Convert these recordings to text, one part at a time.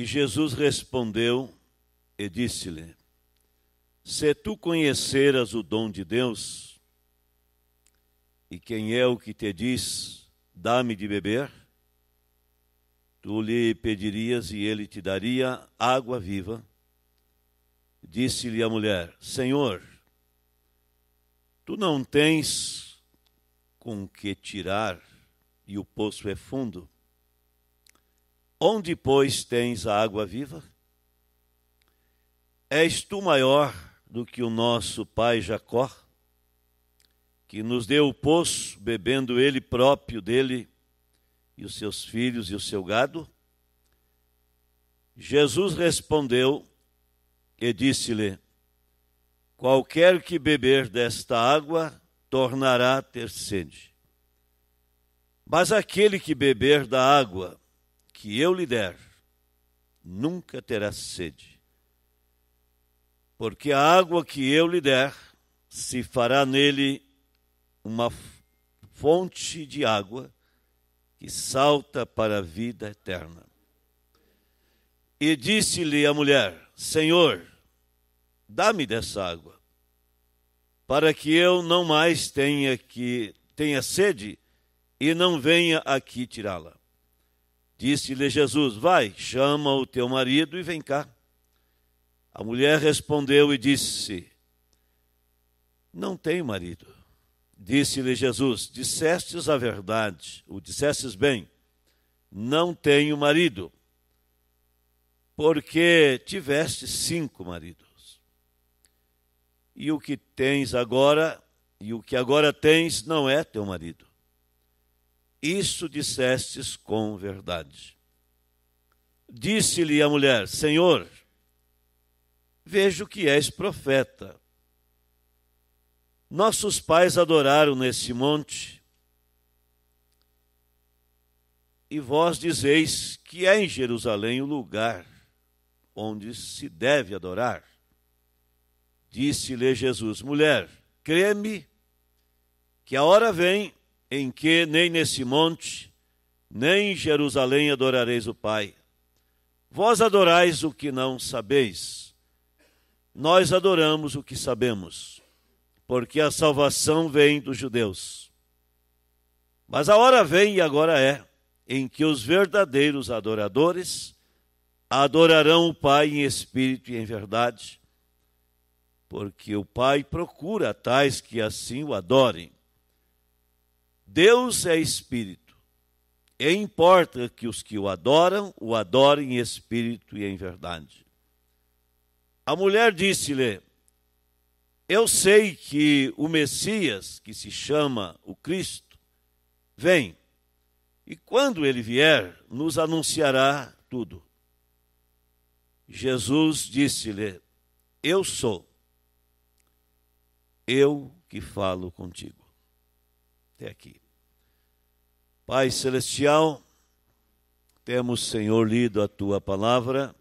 E Jesus respondeu e disse-lhe: Se tu conheceras o dom de Deus, e quem é o que te diz, dá-me de beber, tu lhe pedirias e ele te daria água viva. Disse-lhe a mulher: Senhor, tu não tens com que tirar, e o poço é fundo. Onde, pois, tens a água viva? És tu maior do que o nosso pai Jacó, que nos deu o poço, bebendo ele próprio dele e os seus filhos e o seu gado? Jesus respondeu e disse-lhe: Qualquer que beber desta água tornará a ter sede. Mas aquele que beber da água que eu lhe der, nunca terá sede. Porque a água que eu lhe der se fará nele uma fonte de água que salta para a vida eterna. E disse-lhe a mulher: Senhor, dá-me dessa água, para que eu não mais tenha que tenha sede e não venha aqui tirá-la. Disse-lhe Jesus: Vai, chama o teu marido e vem cá. A mulher respondeu e disse: Não tenho marido. Disse-lhe Jesus: Dissestes a verdade, ou dissestes bem, não tenho marido, porque tiveste cinco maridos. E o que tens agora, e o que agora tens, não é teu marido isso dissestes com verdade. Disse-lhe a mulher: Senhor, vejo que és profeta. Nossos pais adoraram nesse monte, e vós dizeis que é em Jerusalém o lugar onde se deve adorar. Disse-lhe Jesus: Mulher, crê-me que a hora vem em que nem nesse monte, nem em Jerusalém adorareis o Pai. Vós adorais o que não sabeis, nós adoramos o que sabemos, porque a salvação vem dos judeus. Mas a hora vem e agora é, em que os verdadeiros adoradores adorarão o Pai em espírito e em verdade, porque o Pai procura tais que assim o adorem. Deus é espírito. E importa que os que o adoram, o adorem em espírito e em verdade. A mulher disse-lhe: Eu sei que o Messias, que se chama o Cristo, vem. E quando ele vier, nos anunciará tudo. Jesus disse-lhe: Eu sou, eu que falo contigo até aqui. Pai Celestial, temos, Senhor, lido a tua palavra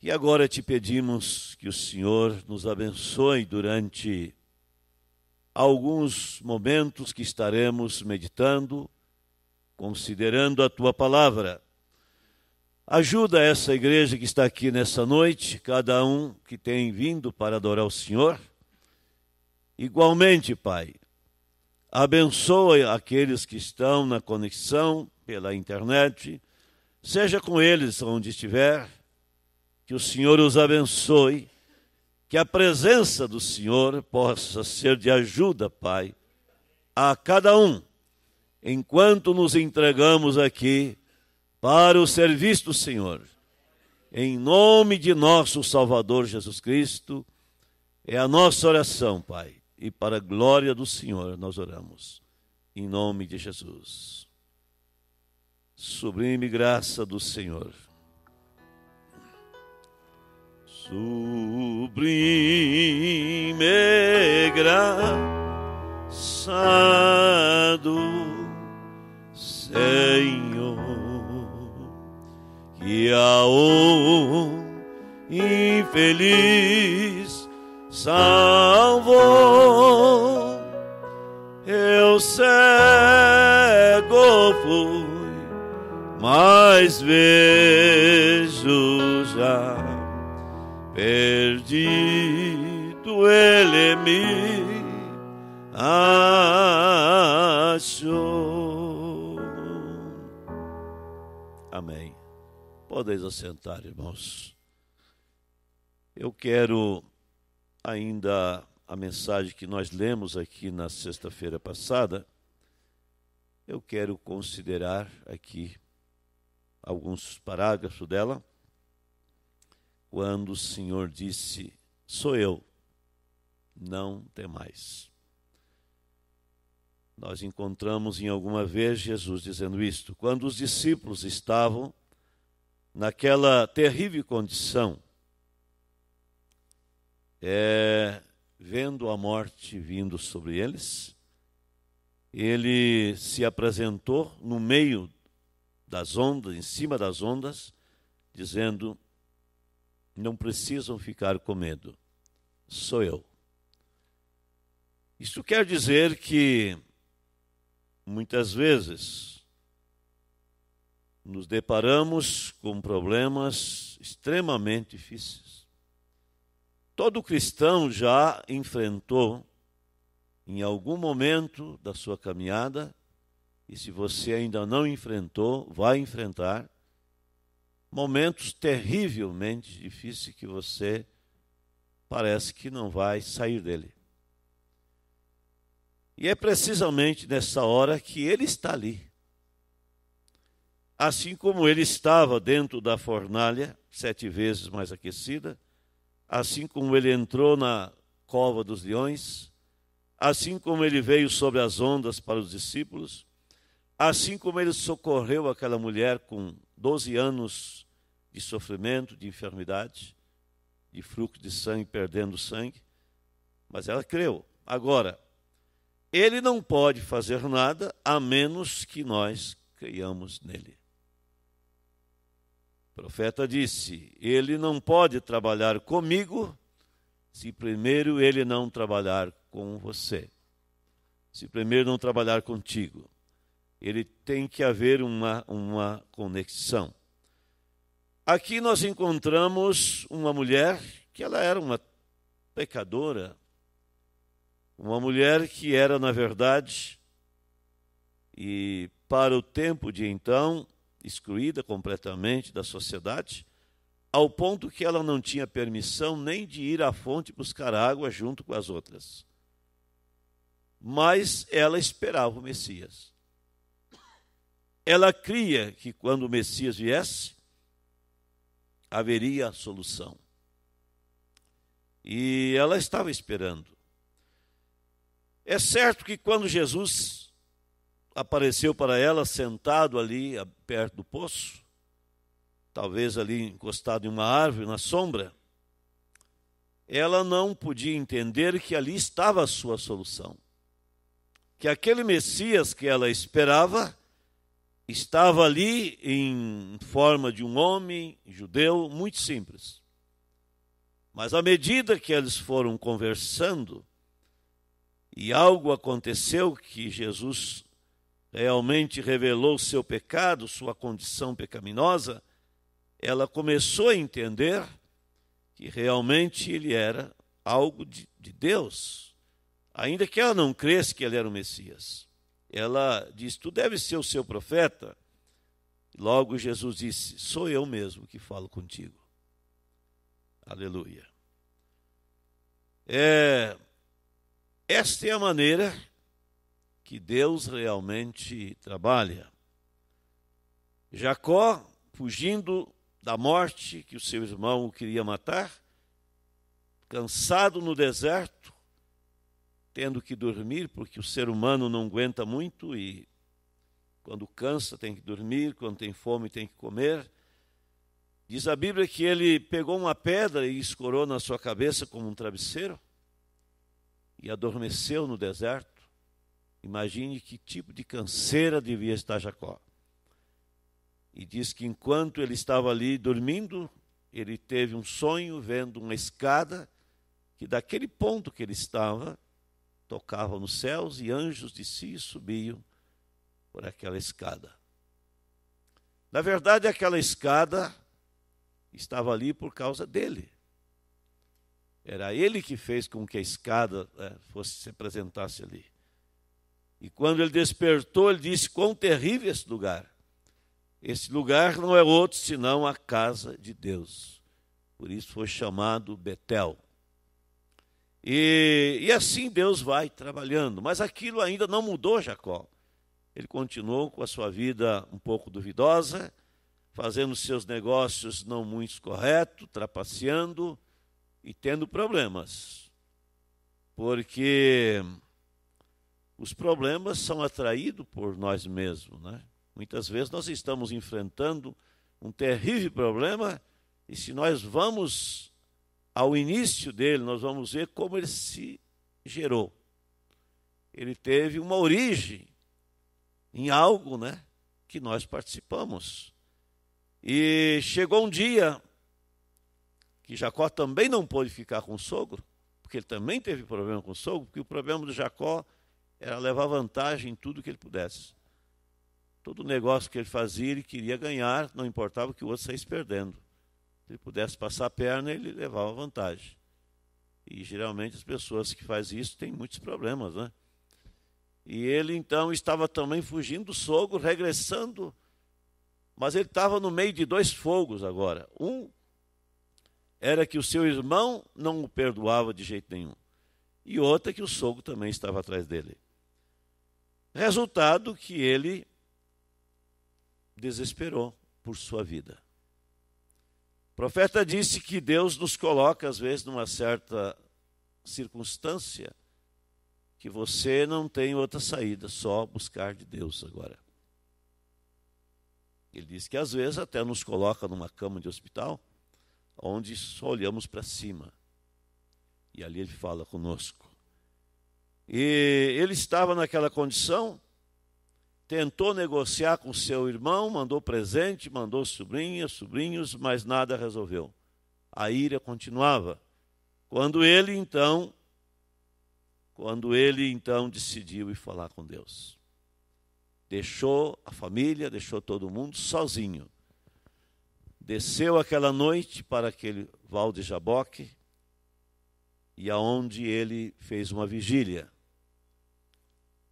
e agora te pedimos que o Senhor nos abençoe durante alguns momentos que estaremos meditando, considerando a tua palavra. Ajuda essa igreja que está aqui nessa noite, cada um que tem vindo para adorar o Senhor. Igualmente, Pai, abençoe aqueles que estão na conexão pela internet, seja com eles onde estiver, que o Senhor os abençoe, que a presença do Senhor possa ser de ajuda, Pai, a cada um, enquanto nos entregamos aqui para o serviço do Senhor. Em nome de nosso Salvador Jesus Cristo, é a nossa oração, Pai e para a glória do Senhor nós oramos. Em nome de Jesus. Sublime graça do Senhor. Sublime graça do Senhor, que a infeliz Salvo, Eu cego fui, mas vejo já. Perdido ele me achou. Amém. Podeis assentar, irmãos. Eu quero ainda a mensagem que nós lemos aqui na sexta-feira passada, eu quero considerar aqui alguns parágrafos dela, quando o Senhor disse: Sou eu, não tem mais. Nós encontramos em alguma vez Jesus dizendo isto, quando os discípulos estavam naquela terrível condição é, vendo a morte vindo sobre eles, ele se apresentou no meio das ondas, em cima das ondas, dizendo: Não precisam ficar com medo, sou eu. Isso quer dizer que, muitas vezes, nos deparamos com problemas extremamente difíceis Todo cristão já enfrentou, em algum momento da sua caminhada, e se você ainda não enfrentou, vai enfrentar, momentos terrivelmente difíceis que você parece que não vai sair dele. E é precisamente nessa hora que ele está ali. Assim como ele estava dentro da fornalha, sete vezes mais aquecida, assim como ele entrou na cova dos leões, assim como ele veio sobre as ondas para os discípulos, assim como ele socorreu aquela mulher com 12 anos de sofrimento, de enfermidade, de fluxo de sangue, perdendo sangue, mas ela creu. Agora, ele não pode fazer nada a menos que nós creiamos nele. O profeta disse: Ele não pode trabalhar comigo se primeiro ele não trabalhar com você. Se primeiro não trabalhar contigo. Ele tem que haver uma, uma conexão. Aqui nós encontramos uma mulher que ela era uma pecadora, uma mulher que era, na verdade, e para o tempo de então, excluída completamente da sociedade, ao ponto que ela não tinha permissão nem de ir à fonte buscar água junto com as outras. Mas ela esperava o Messias. Ela cria que quando o Messias viesse, haveria a solução. E ela estava esperando. É certo que quando Jesus apareceu para ela sentado ali perto do poço, talvez ali encostado em uma árvore na sombra, ela não podia entender que ali estava a sua solução. Que aquele Messias que ela esperava estava ali em forma de um homem judeu muito simples. Mas à medida que eles foram conversando, e algo aconteceu que Jesus realmente revelou seu pecado, sua condição pecaminosa, ela começou a entender que realmente ele era algo de, de Deus, ainda que ela não cresça que ele era o Messias. Ela disse: Tu deves ser o seu profeta. Logo Jesus disse: Sou eu mesmo que falo contigo. Aleluia. É, esta é a maneira que Deus realmente trabalha. Jacó, fugindo da morte que o seu irmão o queria matar, cansado no deserto, tendo que dormir, porque o ser humano não aguenta muito e quando cansa tem que dormir, quando tem fome tem que comer. Diz a Bíblia que ele pegou uma pedra e escorou na sua cabeça como um travesseiro e adormeceu no deserto. Imagine que tipo de canseira devia estar Jacó. E diz que enquanto ele estava ali dormindo, ele teve um sonho vendo uma escada que daquele ponto que ele estava tocava nos céus e anjos de si subiam por aquela escada. Na verdade, aquela escada estava ali por causa dele. Era ele que fez com que a escada né, fosse se apresentasse ali. E quando ele despertou, ele disse: Quão terrível esse lugar! Esse lugar não é outro senão a casa de Deus. Por isso foi chamado Betel. E, e assim Deus vai trabalhando. Mas aquilo ainda não mudou Jacó. Ele continuou com a sua vida um pouco duvidosa, fazendo seus negócios não muito corretos, trapaceando e tendo problemas. Porque os problemas são atraídos por nós mesmos. Né? Muitas vezes nós estamos enfrentando um terrível problema e se nós vamos ao início dele, nós vamos ver como ele se gerou. Ele teve uma origem em algo né, que nós participamos. E chegou um dia que Jacó também não pôde ficar com o sogro, porque ele também teve problema com o sogro, porque o problema do Jacó era levar vantagem em tudo que ele pudesse. Todo negócio que ele fazia, ele queria ganhar, não importava que o outro saísse perdendo. Se ele pudesse passar a perna, ele levava vantagem. E geralmente as pessoas que fazem isso têm muitos problemas, né? E ele então estava também fugindo do sogro, regressando, mas ele estava no meio de dois fogos agora. Um era que o seu irmão não o perdoava de jeito nenhum, e outra que o sogro também estava atrás dele. Resultado que ele desesperou por sua vida. O profeta disse que Deus nos coloca, às vezes, numa certa circunstância que você não tem outra saída, só buscar de Deus agora. Ele diz que às vezes até nos coloca numa cama de hospital, onde só olhamos para cima. E ali ele fala conosco. E ele estava naquela condição, tentou negociar com seu irmão, mandou presente, mandou sobrinhas, sobrinhos, mas nada resolveu. A ira continuava. Quando ele então, quando ele então decidiu ir falar com Deus, deixou a família, deixou todo mundo sozinho. Desceu aquela noite para aquele val de Jaboque e aonde ele fez uma vigília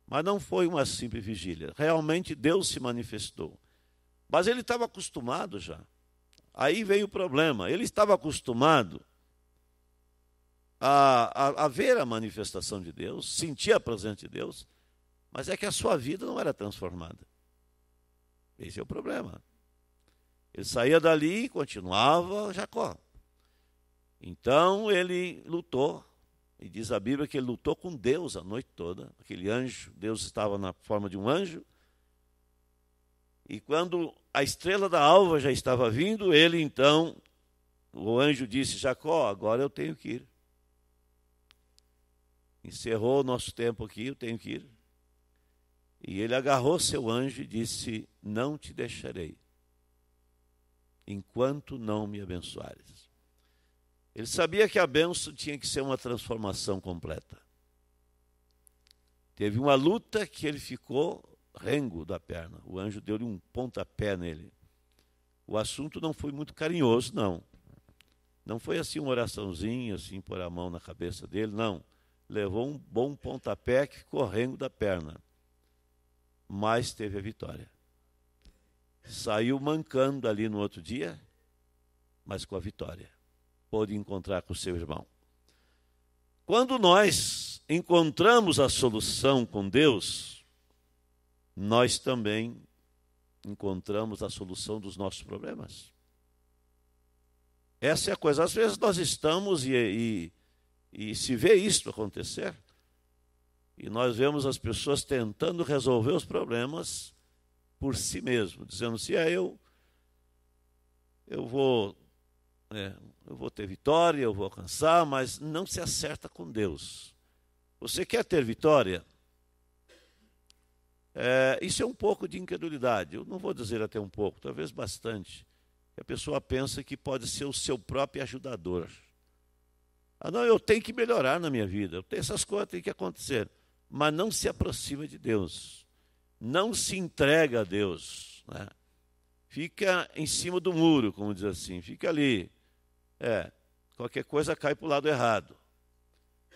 mas não foi uma simples vigília. Realmente Deus se manifestou. Mas ele estava acostumado já. Aí veio o problema. Ele estava acostumado a, a, a, ver a manifestação de Deus, sentir a presença de Deus, mas é que a sua vida não era transformada. Esse é o problema. Ele saía dali e continuava Jacó. Então ele lutou e diz a Bíblia que ele lutou com Deus a noite toda, aquele anjo, Deus estava na forma de um anjo. E quando a estrela da alva já estava vindo, ele então, o anjo disse: Jacó, agora eu tenho que ir. Encerrou o nosso tempo aqui, eu tenho que ir. E ele agarrou seu anjo e disse: Não te deixarei, enquanto não me abençoares. Ele sabia que a benção tinha que ser uma transformação completa. Teve uma luta que ele ficou rengo da perna. O anjo deu-lhe um pontapé nele. O assunto não foi muito carinhoso, não. Não foi assim uma oraçãozinha, assim, pôr a mão na cabeça dele, não. Levou um bom pontapé que ficou rengo da perna. Mas teve a vitória. Saiu mancando ali no outro dia, mas com a vitória pôde encontrar com seu irmão. Quando nós encontramos a solução com Deus, nós também encontramos a solução dos nossos problemas. Essa é a coisa. Às vezes nós estamos e, e, e se vê isto acontecer, e nós vemos as pessoas tentando resolver os problemas por si mesmo, dizendo se assim, é eu, eu vou é, eu vou ter vitória, eu vou alcançar, mas não se acerta com Deus. Você quer ter vitória? É, isso é um pouco de incredulidade. Eu não vou dizer até um pouco, talvez bastante. A pessoa pensa que pode ser o seu próprio ajudador. Ah, não, eu tenho que melhorar na minha vida. Essas coisas têm que acontecer. Mas não se aproxima de Deus. Não se entrega a Deus. Né? Fica em cima do muro, como diz assim. Fica ali, é, qualquer coisa cai para o lado errado.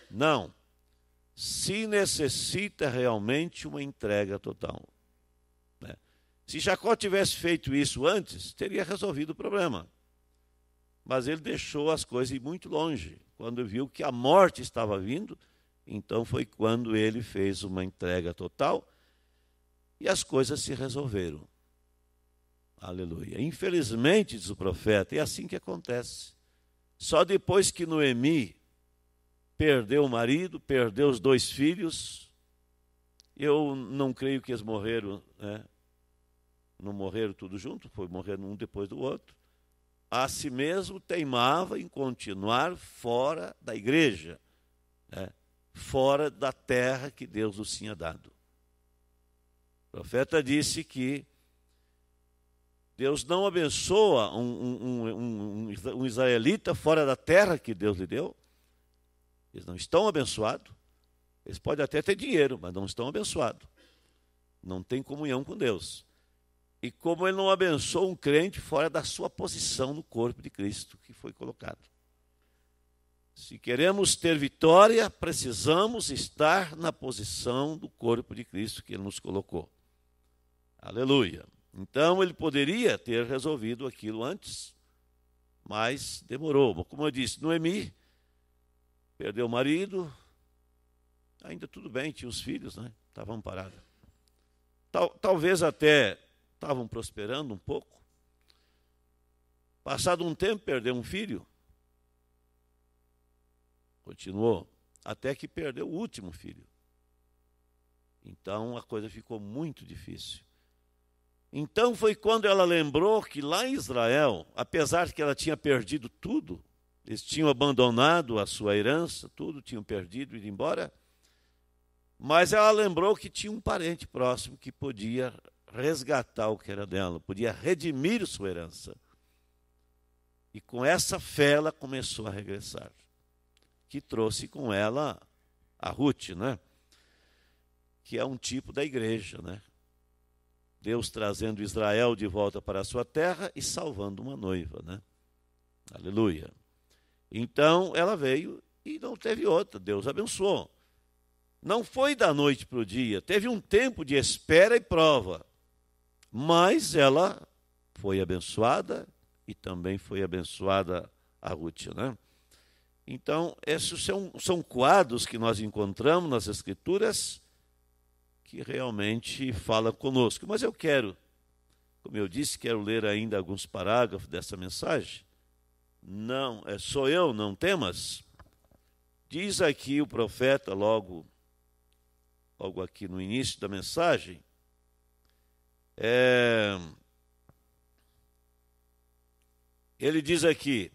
Não. Se necessita realmente uma entrega total. Né? Se Jacó tivesse feito isso antes, teria resolvido o problema. Mas ele deixou as coisas muito longe. Quando viu que a morte estava vindo, então foi quando ele fez uma entrega total e as coisas se resolveram. Aleluia. Infelizmente, diz o profeta, é assim que acontece. Só depois que Noemi perdeu o marido, perdeu os dois filhos, eu não creio que eles morreram, né? não morreram tudo junto, foi morrendo um depois do outro. A si mesmo teimava em continuar fora da igreja, né? fora da terra que Deus os tinha dado. O profeta disse que Deus não abençoa um, um, um, um, israelita fora da terra que Deus lhe deu. Eles não estão abençoados. Eles podem até ter dinheiro, mas não estão abençoados. Não têm comunhão com Deus. E como ele não abençoa um crente fora da sua posição no corpo de Cristo que foi colocado. Se queremos ter vitória, precisamos estar na posição do corpo de Cristo que ele nos colocou. Aleluia. Então ele poderia ter resolvido aquilo antes, mas demorou. Como eu disse, Noemi perdeu o marido, ainda tudo bem, tinha os filhos, né? Estavam parados. Tal, talvez até estavam prosperando um pouco. Passado um tempo, perdeu um filho. Continuou, até que perdeu o último filho. Então a coisa ficou muito difícil. Então foi quando ela lembrou que lá em Israel, apesar de que ela tinha perdido tudo, eles tinham abandonado a sua herança, tudo tinham perdido, ido embora, mas ela lembrou que tinha um parente próximo que podia resgatar o que era dela, podia redimir sua herança. E com essa fé ela começou a regressar, que trouxe com ela a Ruth, né? Que é um tipo da igreja, né? Deus trazendo Israel de volta para a sua terra e salvando uma noiva, né? Aleluia. Então ela veio e não teve outra, Deus abençoou. Não foi da noite para o dia, teve um tempo de espera e prova, mas ela foi abençoada e também foi abençoada a Ruth, né? Então, esses são, são quadros que nós encontramos nas Escrituras que realmente fala conosco. Mas eu quero, como eu disse, quero ler ainda alguns parágrafos dessa mensagem. Não, é sou eu, não temas. Diz aqui o profeta logo logo aqui no início da mensagem, é, ele diz aqui: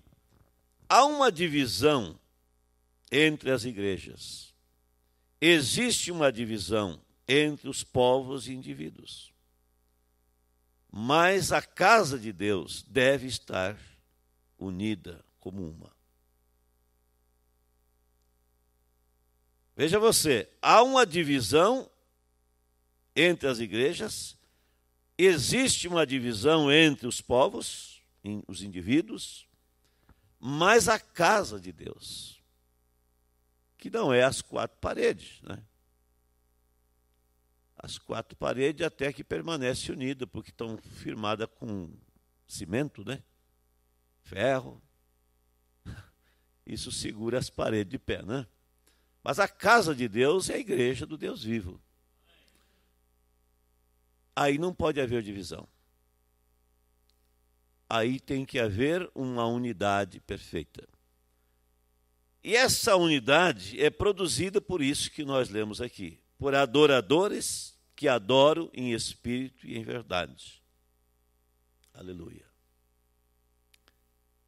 há uma divisão entre as igrejas. Existe uma divisão entre os povos e indivíduos. Mas a casa de Deus deve estar unida como uma. Veja você, há uma divisão entre as igrejas, existe uma divisão entre os povos, os indivíduos, mas a casa de Deus, que não é as quatro paredes, né? as quatro paredes até que permanece unida, porque estão firmadas com cimento, né? Ferro. Isso segura as paredes de pé, né? Mas a casa de Deus é a igreja do Deus vivo. Aí não pode haver divisão. Aí tem que haver uma unidade perfeita. E essa unidade é produzida por isso que nós lemos aqui: por adoradores que adoro em espírito e em verdade. Aleluia.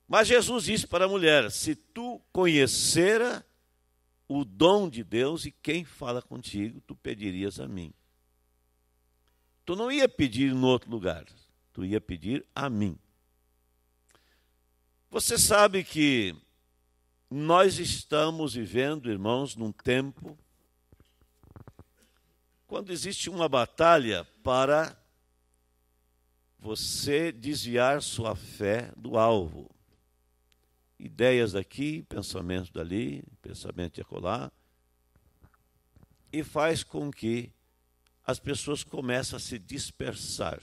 Mas Jesus disse para a mulher: Se tu conhecera o dom de Deus e quem fala contigo, tu pedirias a mim. Tu não ia pedir em outro lugar, tu ia pedir a mim. Você sabe que nós estamos vivendo, irmãos, num tempo quando existe uma batalha para você desviar sua fé do alvo. Ideias daqui, pensamento dali, pensamento de acolá. E faz com que as pessoas comecem a se dispersar.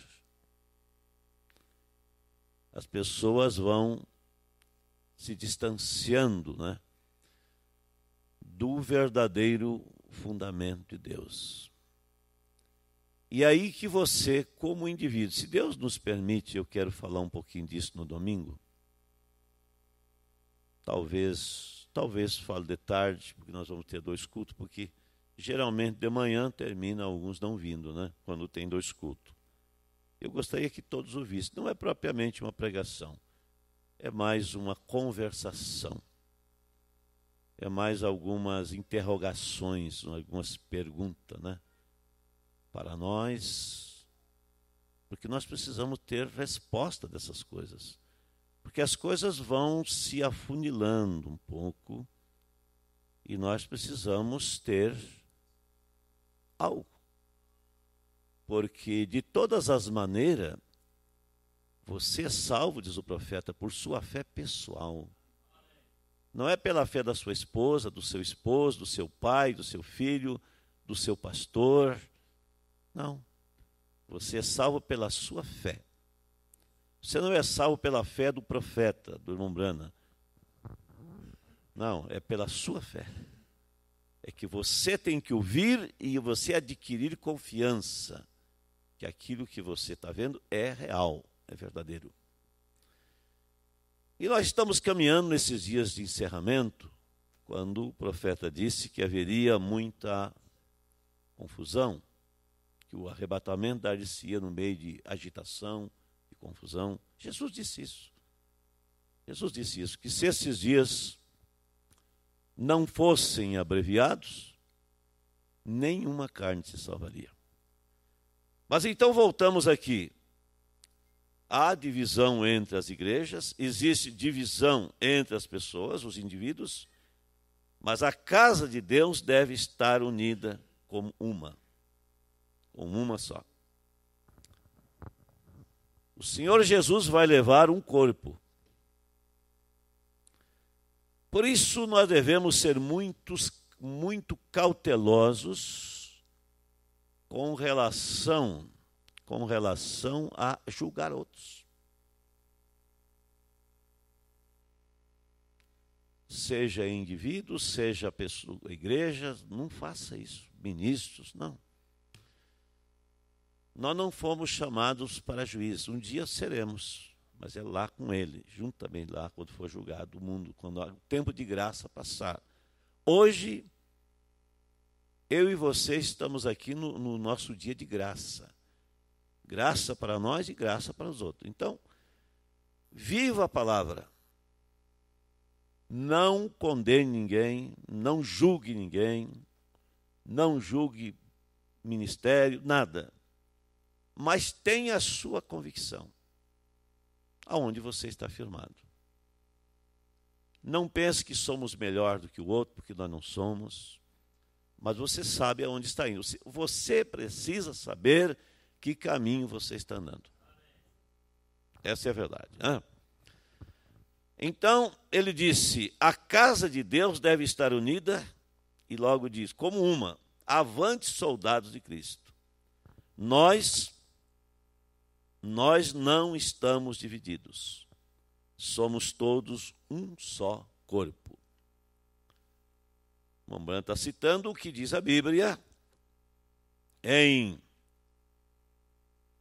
As pessoas vão se distanciando né, do verdadeiro fundamento de Deus. E aí que você, como indivíduo, se Deus nos permite, eu quero falar um pouquinho disso no domingo. Talvez, talvez fale de tarde, porque nós vamos ter dois cultos, porque geralmente de manhã termina alguns não vindo, né? Quando tem dois cultos. Eu gostaria que todos ouvissem. Não é propriamente uma pregação, é mais uma conversação. É mais algumas interrogações, algumas perguntas, né? para nós, porque nós precisamos ter resposta dessas coisas. Porque as coisas vão se afunilando um pouco e nós precisamos ter algo. Porque de todas as maneiras, você é salvo, diz o profeta, por sua fé pessoal. Não é pela fé da sua esposa, do seu esposo, do seu pai, do seu filho, do seu pastor, não. Você é salvo pela sua fé. Você não é salvo pela fé do profeta, do irmão Brana. Não, é pela sua fé. É que você tem que ouvir e você adquirir confiança que aquilo que você está vendo é real, é verdadeiro. E nós estamos caminhando nesses dias de encerramento, quando o profeta disse que haveria muita confusão, que o arrebatamento dar-se-ia no meio de agitação e confusão. Jesus disse isso. Jesus disse isso, que se esses dias não fossem abreviados, nenhuma carne se salvaria. Mas então voltamos aqui. Há divisão entre as igrejas, existe divisão entre as pessoas, os indivíduos, mas a casa de Deus deve estar unida como uma uma só. O Senhor Jesus vai levar um corpo. Por isso nós devemos ser muitos, muito cautelosos com relação com relação a julgar outros. Seja indivíduo, seja pessoa, igreja, não faça isso. Ministros, não. Nós não fomos chamados para juízo. Um dia seremos, mas é lá com ele, juntamente lá, quando for julgado o mundo, quando o tempo de graça passar. Hoje, eu e você estamos aqui no, no nosso dia de graça. Graça para nós e graça para os outros. Então, viva a palavra. Não condene ninguém, não julgue ninguém, não julgue ministério, nada mas tenha a sua convicção aonde você está firmado. Não pense que somos melhor do que o outro, porque nós não somos, mas você sabe aonde está indo. Você precisa saber que caminho você está andando. Essa é a verdade. Né? Então, ele disse: a casa de Deus deve estar unida, e logo diz, como uma, avante soldados de Cristo. Nós nós não estamos divididos. Somos todos um só corpo. Mombran está citando o que diz a Bíblia em,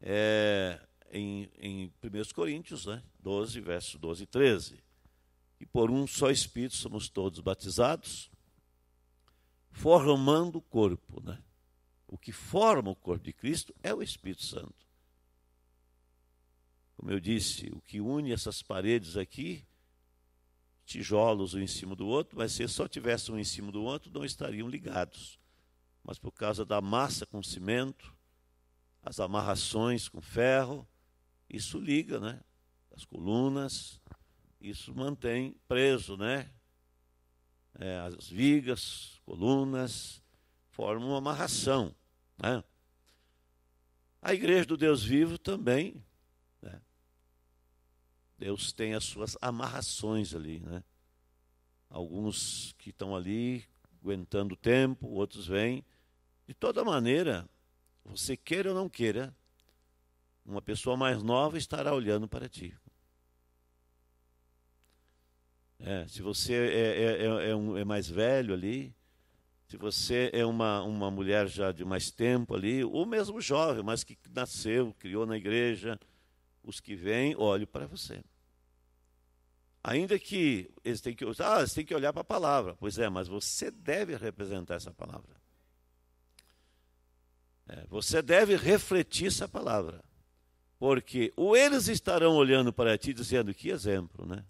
é, em, em 1 Coríntios né, 12, verso 12 e 13. E por um só Espírito somos todos batizados, formando o corpo. Né? O que forma o corpo de Cristo é o Espírito Santo. Como eu disse, o que une essas paredes aqui, tijolos um em cima do outro, mas se só tivesse um em cima do outro, não estariam ligados. Mas por causa da massa com cimento, as amarrações com ferro, isso liga, né? As colunas, isso mantém preso, né? É, as vigas, colunas, formam uma amarração. Né? A igreja do Deus vivo também Deus tem as suas amarrações ali, né? Alguns que estão ali aguentando o tempo, outros vêm. De toda maneira, você queira ou não queira, uma pessoa mais nova estará olhando para ti. É, se você é, é, é, é um, é, mais velho ali, se você é uma, uma mulher já de mais tempo ali, ou mesmo jovem, mas que nasceu, criou na igreja, os que vêm olham para você. Ainda que eles têm que, ah, eles têm que olhar para a palavra. Pois é, mas você deve representar essa palavra. É, você deve refletir essa palavra. Porque ou eles estarão olhando para ti dizendo, que exemplo, né?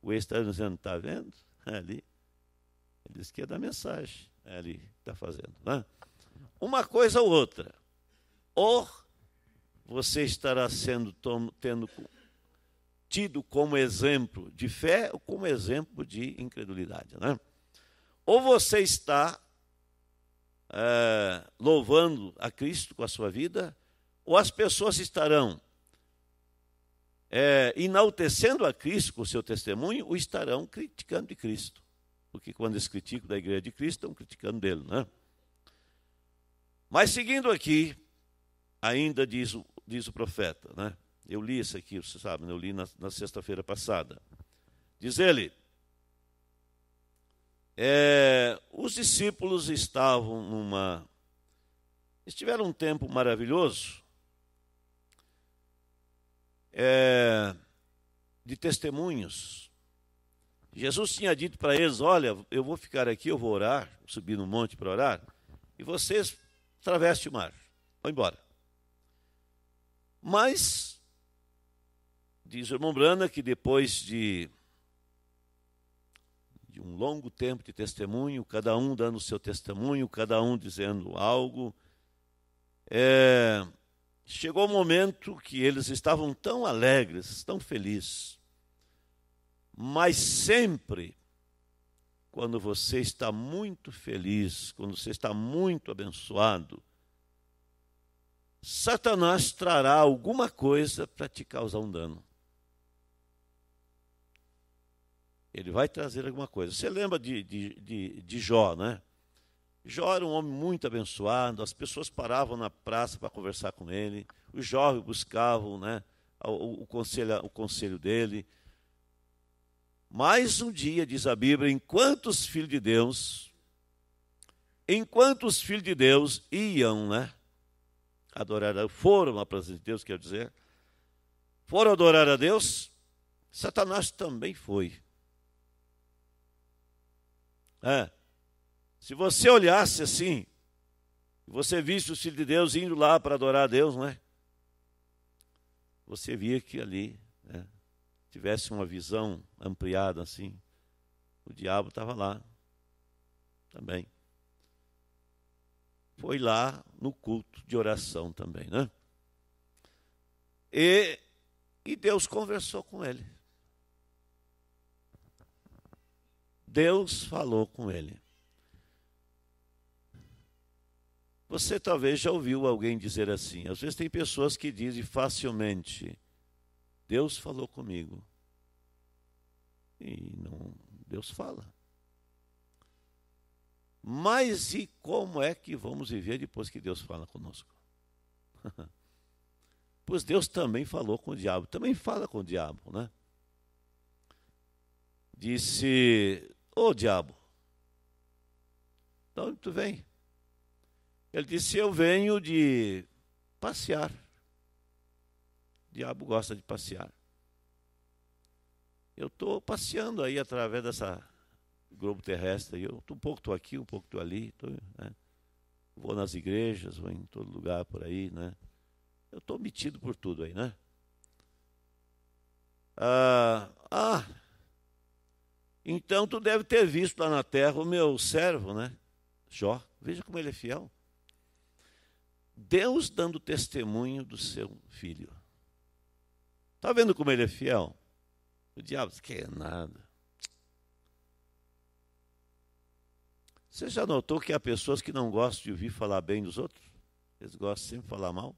O eles estarão dizendo, está vendo? É ali. Ele disse que é da mensagem. É ali que está fazendo. Né? Uma coisa ou outra. Ou você estará sendo tendo tido como exemplo de fé ou como exemplo de incredulidade. Né? Ou você está é, louvando a Cristo com a sua vida, ou as pessoas estarão é, enaltecendo a Cristo com o seu testemunho, ou estarão criticando de Cristo. Porque quando eles criticam da igreja de Cristo, estão criticando dele. Né? Mas seguindo aqui, ainda diz o diz o profeta, né? Eu li isso aqui, você sabe, né? eu li na, na sexta-feira passada. Diz ele: é, os discípulos estavam numa. Estiveram um tempo maravilhoso é, de testemunhos. Jesus tinha dito para eles: Olha, eu vou ficar aqui, eu vou orar, subir no monte para orar, e vocês atravessem o mar, vão embora. Mas, diz o irmão Brana, que depois de, de um longo tempo de testemunho, cada um dando o seu testemunho, cada um dizendo algo, é, chegou o um momento que eles estavam tão alegres, tão felizes, mas sempre quando você está muito feliz, quando você está muito abençoado, Satanás trará alguma coisa para te causar um dano. Ele vai trazer alguma coisa. Você lembra de, de, de, de Jó, né? Jó era um homem muito abençoado, as pessoas paravam na praça para conversar com ele, os jovens buscavam né, o, o, conselho, o conselho dele. Mais um dia, diz a Bíblia, enquanto os filhos de Deus, enquanto os filhos de Deus iam né, adorar foram à presença de Deus, quer dizer, foram adorar a Deus, Satanás também foi. É. Se você olhasse assim, você visse o Filho de Deus indo lá para adorar a Deus, não é? Você via que ali né, tivesse uma visão ampliada assim, o diabo estava lá também foi lá no culto de oração também, né? E, e Deus conversou com ele. Deus falou com ele. Você talvez já ouviu alguém dizer assim. Às vezes tem pessoas que dizem facilmente: Deus falou comigo. E não, Deus fala. Mas e como é que vamos viver depois que Deus fala conosco? pois Deus também falou com o diabo, também fala com o diabo, né? Disse: Ô oh, diabo, de onde tu vem? Ele disse: Eu venho de passear. O diabo gosta de passear. Eu estou passeando aí através dessa globo terrestre. Eu um pouco estou aqui, um pouco estou ali. Tô, né? Vou nas igrejas, vou em todo lugar por aí, né? Eu estou metido por tudo aí, né? Ah, ah, então tu deve ter visto lá na terra o meu servo, né? Jó, veja como ele é fiel. Deus dando testemunho do seu filho. Está vendo como ele é fiel? O diabo diz que é nada. Você já notou que há pessoas que não gostam de ouvir falar bem dos outros? Eles gostam sempre de falar mal.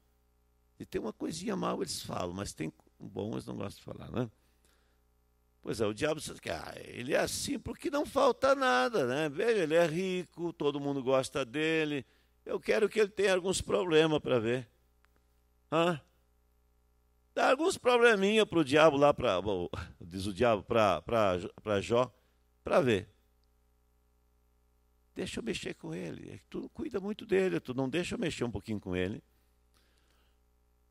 E tem uma coisinha mal eles falam, mas tem bom eles não gostam de falar, né? Pois é, o diabo ah, ele é assim porque não falta nada, né? Veja, ele é rico, todo mundo gosta dele. Eu quero que ele tenha alguns problemas para ver. Hã? Dá alguns probleminha para o diabo lá, para diz o diabo para Jó, para ver. Deixa eu mexer com ele. Tu cuida muito dele, tu não deixa eu mexer um pouquinho com ele.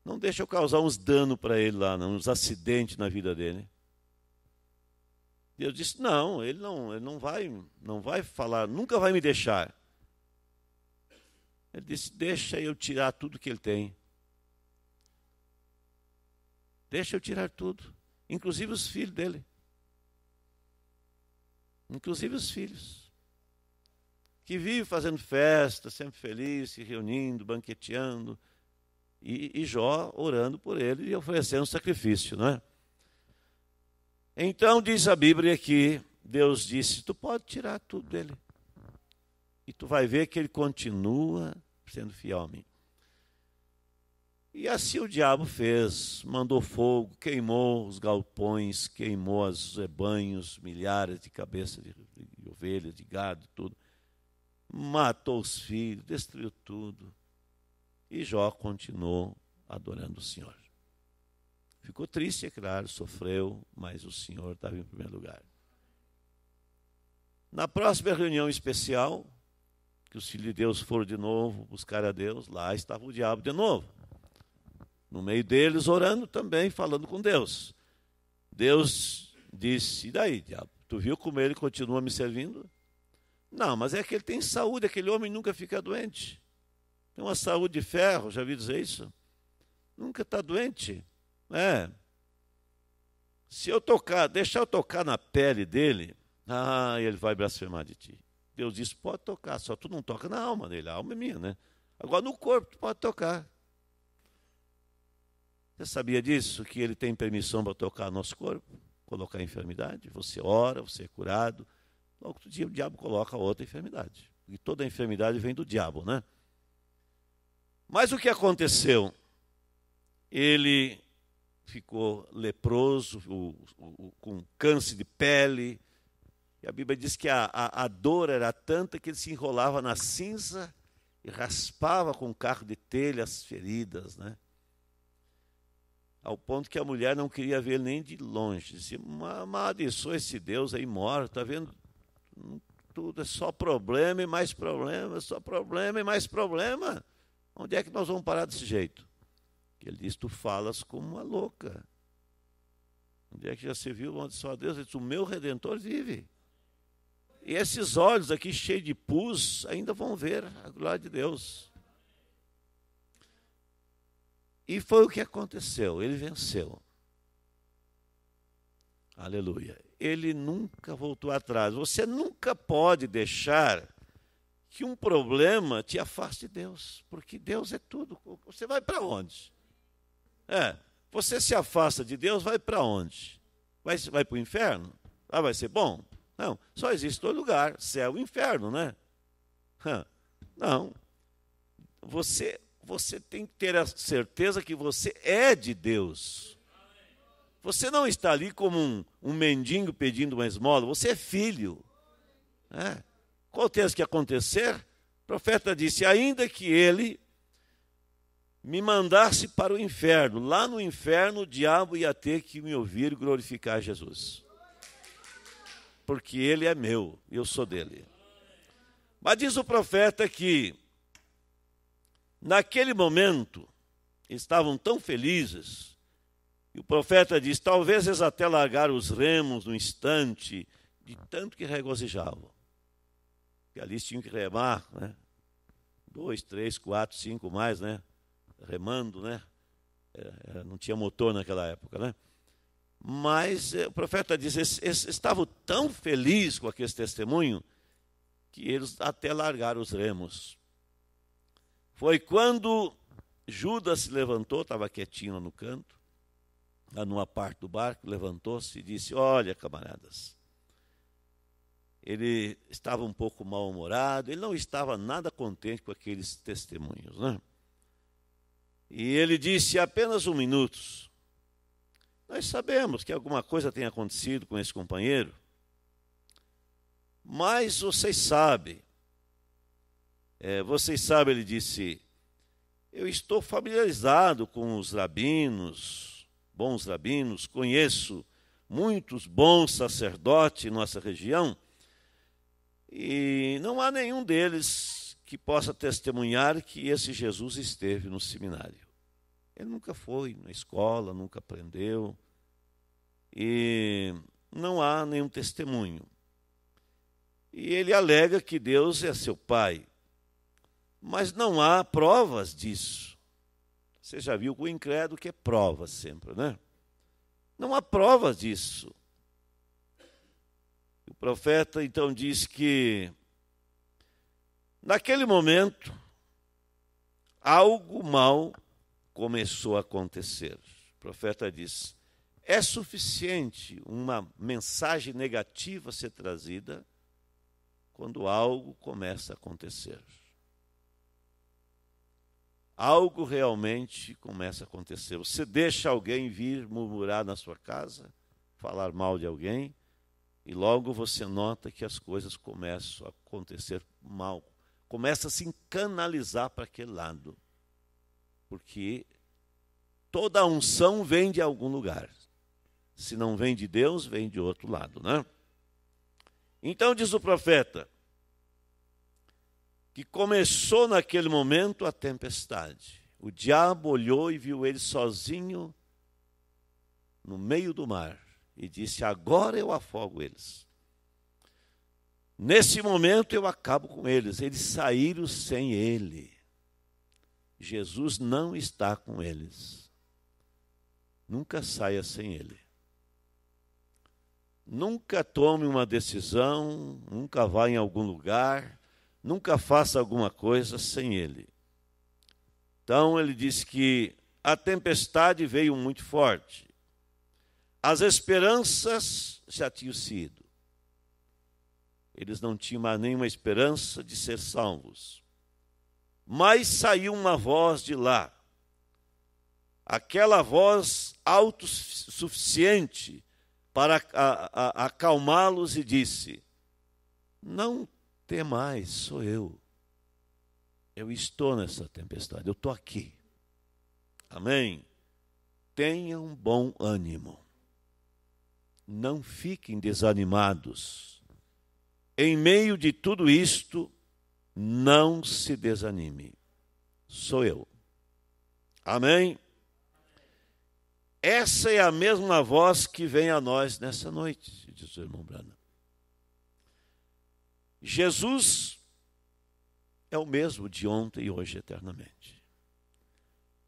Não deixa eu causar uns danos para ele lá, não, uns acidentes na vida dele. Deus disse: "Não, ele não, ele não vai, não vai falar, nunca vai me deixar". Ele disse: "Deixa eu tirar tudo que ele tem". Deixa eu tirar tudo, inclusive os filhos dele. Inclusive os filhos que vive fazendo festa, sempre feliz, se reunindo, banqueteando, e, e Jó orando por ele e oferecendo sacrifício, não é? Então diz a Bíblia que Deus disse: Tu pode tirar tudo dele. E tu vai ver que ele continua sendo fiel a mim. E assim o diabo fez: mandou fogo, queimou os galpões, queimou os rebanhos, milhares de cabeças de, de, ovelhas, de gado, tudo matou os filhos, destruiu tudo. E Jó continuou adorando o Senhor. Ficou triste, é claro, sofreu, mas o Senhor estava em primeiro lugar. Na próxima reunião especial, que os filhos de Deus foram de novo buscar a Deus, lá estava o diabo de novo. No meio deles, orando também, falando com Deus. Deus disse: E daí, diabo? Tu viu como ele continua me servindo? Não, mas é que ele tem saúde, aquele homem nunca fica doente. Tem uma saúde de ferro, já vi dizer isso? Nunca está doente. É. Se eu tocar, deixar eu tocar na pele dele, ah, ele vai blasfemar de ti. Deus diz, pode tocar, só tu não toca na alma dele, a alma é minha, né? Agora no corpo tu pode tocar. Você sabia disso? Que ele tem permissão para tocar nosso corpo, colocar enfermidade? Você ora, você é curado, Logo outro dia o diabo coloca outra enfermidade. E toda enfermidade vem do diabo, né? Mas o que aconteceu? Ele ficou leproso, o, o, com câncer de pele. E a Bíblia diz que a, a, a dor era tanta que ele se enrolava na cinza e raspava com um carro de telha as feridas, né? Ao ponto que a mulher não queria ver nem de longe. Disse, amado, sou esse Deus aí mora, está vendo tudo é só problema e mais problema, só problema e mais problema. Onde é que nós vamos parar desse jeito? Ele diz: Tu falas como uma louca. Onde é que já se viu onde só Deus? Ele diz: O meu redentor vive. E esses olhos aqui cheios de pus ainda vão ver a glória de Deus. E foi o que aconteceu, ele venceu. Aleluia ele nunca voltou atrás. Você nunca pode deixar que um problema te afaste de Deus, porque Deus é tudo. Você vai para onde? É, você se afasta de Deus, vai para onde? Vai, vai para o inferno? Ah, vai ser bom? Não, só existe dois lugares, céu e inferno, né? Não. Você, você tem que ter a certeza que você é de Deus. Você não está ali como um, um mendigo pedindo uma esmola, você é filho. É. Qual tem que acontecer? O profeta disse: ainda que ele me mandasse para o inferno, lá no inferno o diabo ia ter que me ouvir glorificar Jesus. Porque ele é meu, eu sou dele. Mas diz o profeta que, naquele momento, estavam tão felizes e o profeta diz: Talvez eles até largaram os remos no instante, de tanto que regozijavam. Que ali tinham que remar, né? Dois, três, quatro, cinco mais, né? Remando, né? É, é, não tinha motor naquela época, né? Mas é, o profeta diz: eles, estavam tão felizes com aquele testemunho que eles até largaram os remos. Foi quando Judas se levantou, estava quietinho no canto, numa parte do barco, levantou-se e disse: Olha, camaradas. Ele estava um pouco mal-humorado, ele não estava nada contente com aqueles testemunhos, né? E ele disse: apenas um minuto. Nós sabemos que alguma coisa tem acontecido com esse companheiro, mas vocês sabem, é, vocês sabem, ele disse, eu estou familiarizado com os rabinos, bons rabinos, conheço muitos bons sacerdotes em nossa região, e não há nenhum deles que possa testemunhar que esse Jesus esteve no seminário. Ele nunca foi na escola, nunca aprendeu, e não há nenhum testemunho. E ele alega que Deus é seu pai, mas não há provas disso. Você já viu com o incrédulo que é prova sempre, né? Não há provas disso. O profeta então diz que naquele momento algo mal começou a acontecer. O profeta diz: é suficiente uma mensagem negativa ser trazida quando algo começa a acontecer algo realmente começa a acontecer. Você deixa alguém vir murmurar na sua casa, falar mal de alguém, e logo você nota que as coisas começam a acontecer mal. Começa a se canalizar para aquele lado. Porque toda unção vem de algum lugar. Se não vem de Deus, vem de outro lado, né? Então diz o profeta: que começou naquele momento a tempestade. O diabo olhou e viu ele sozinho no meio do mar e disse: Agora eu afogo eles. Nesse momento eu acabo com eles. Eles saíram sem ele. Jesus não está com eles. Nunca saia sem ele. Nunca tome uma decisão, nunca vá em algum lugar Nunca faça alguma coisa sem ele. Então ele diz que a tempestade veio muito forte. As esperanças já tinham sido. Eles não tinham mais nenhuma esperança de ser salvos. Mas saiu uma voz de lá. Aquela voz autossuficiente para acalmá-los e disse: Não tem mais, sou eu. Eu estou nessa tempestade, eu estou aqui. Amém? Tenham bom ânimo. Não fiquem desanimados. Em meio de tudo isto, não se desanime. Sou eu. Amém? Essa é a mesma voz que vem a nós nessa noite, diz o irmão Branham. Jesus é o mesmo de ontem e hoje eternamente.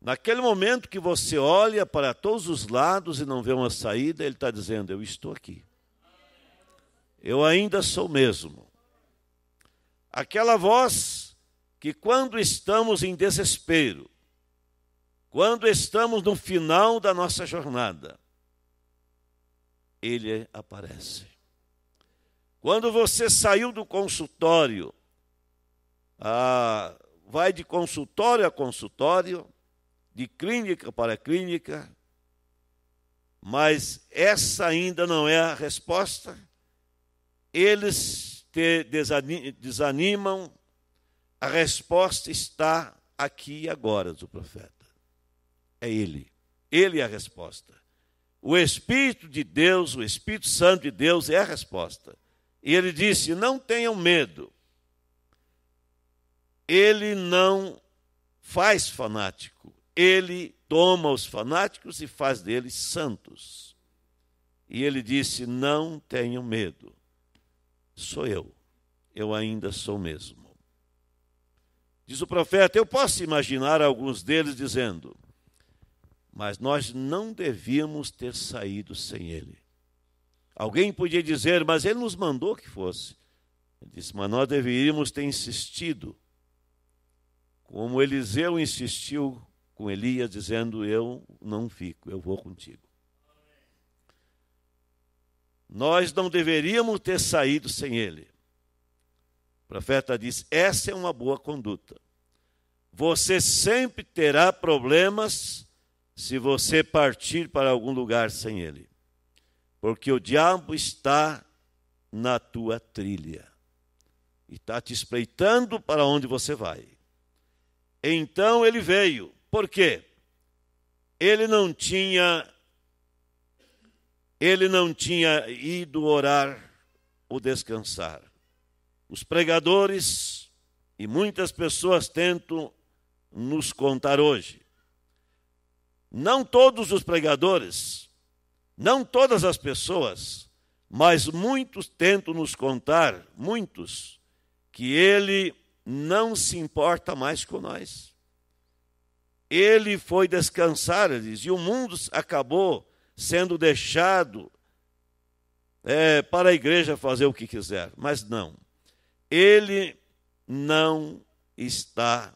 Naquele momento que você olha para todos os lados e não vê uma saída, Ele está dizendo: Eu estou aqui. Eu ainda sou o mesmo. Aquela voz que, quando estamos em desespero, quando estamos no final da nossa jornada, Ele aparece. Quando você saiu do consultório, ah, vai de consultório a consultório, de clínica para clínica, mas essa ainda não é a resposta. Eles te desanimam. A resposta está aqui e agora do profeta. É ele. Ele é a resposta. O Espírito de Deus, o Espírito Santo de Deus é a resposta. E ele disse: Não tenham medo. Ele não faz fanático, ele toma os fanáticos e faz deles santos. E ele disse: Não tenham medo, sou eu, eu ainda sou mesmo. Diz o profeta: Eu posso imaginar alguns deles dizendo, mas nós não devíamos ter saído sem ele. Alguém podia dizer, mas ele nos mandou que fosse. Ele disse, mas nós deveríamos ter insistido. Como Eliseu insistiu com Elias, dizendo: Eu não fico, eu vou contigo. Nós não deveríamos ter saído sem ele. O profeta diz: Essa é uma boa conduta. Você sempre terá problemas se você partir para algum lugar sem ele porque o diabo está na tua trilha e está te espreitando para onde você vai. Então ele veio, por quê? Ele não tinha ele não tinha ido orar ou descansar. Os pregadores e muitas pessoas tentam nos contar hoje. Não todos os pregadores não todas as pessoas, mas muitos tentam nos contar, muitos, que ele não se importa mais com nós. Ele foi descansar, diz, e o mundo acabou sendo deixado é, para a igreja fazer o que quiser. Mas não, ele não está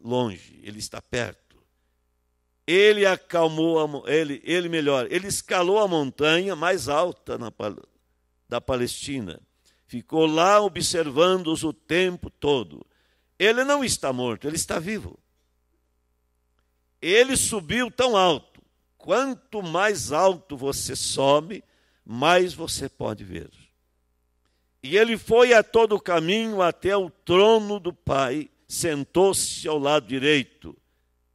longe, ele está perto. Ele acalmou, a, ele, ele melhor, ele escalou a montanha mais alta na, da Palestina. Ficou lá observando-os o tempo todo. Ele não está morto, ele está vivo. Ele subiu tão alto. Quanto mais alto você sobe, mais você pode ver. E ele foi a todo o caminho até o trono do Pai, sentou-se ao lado direito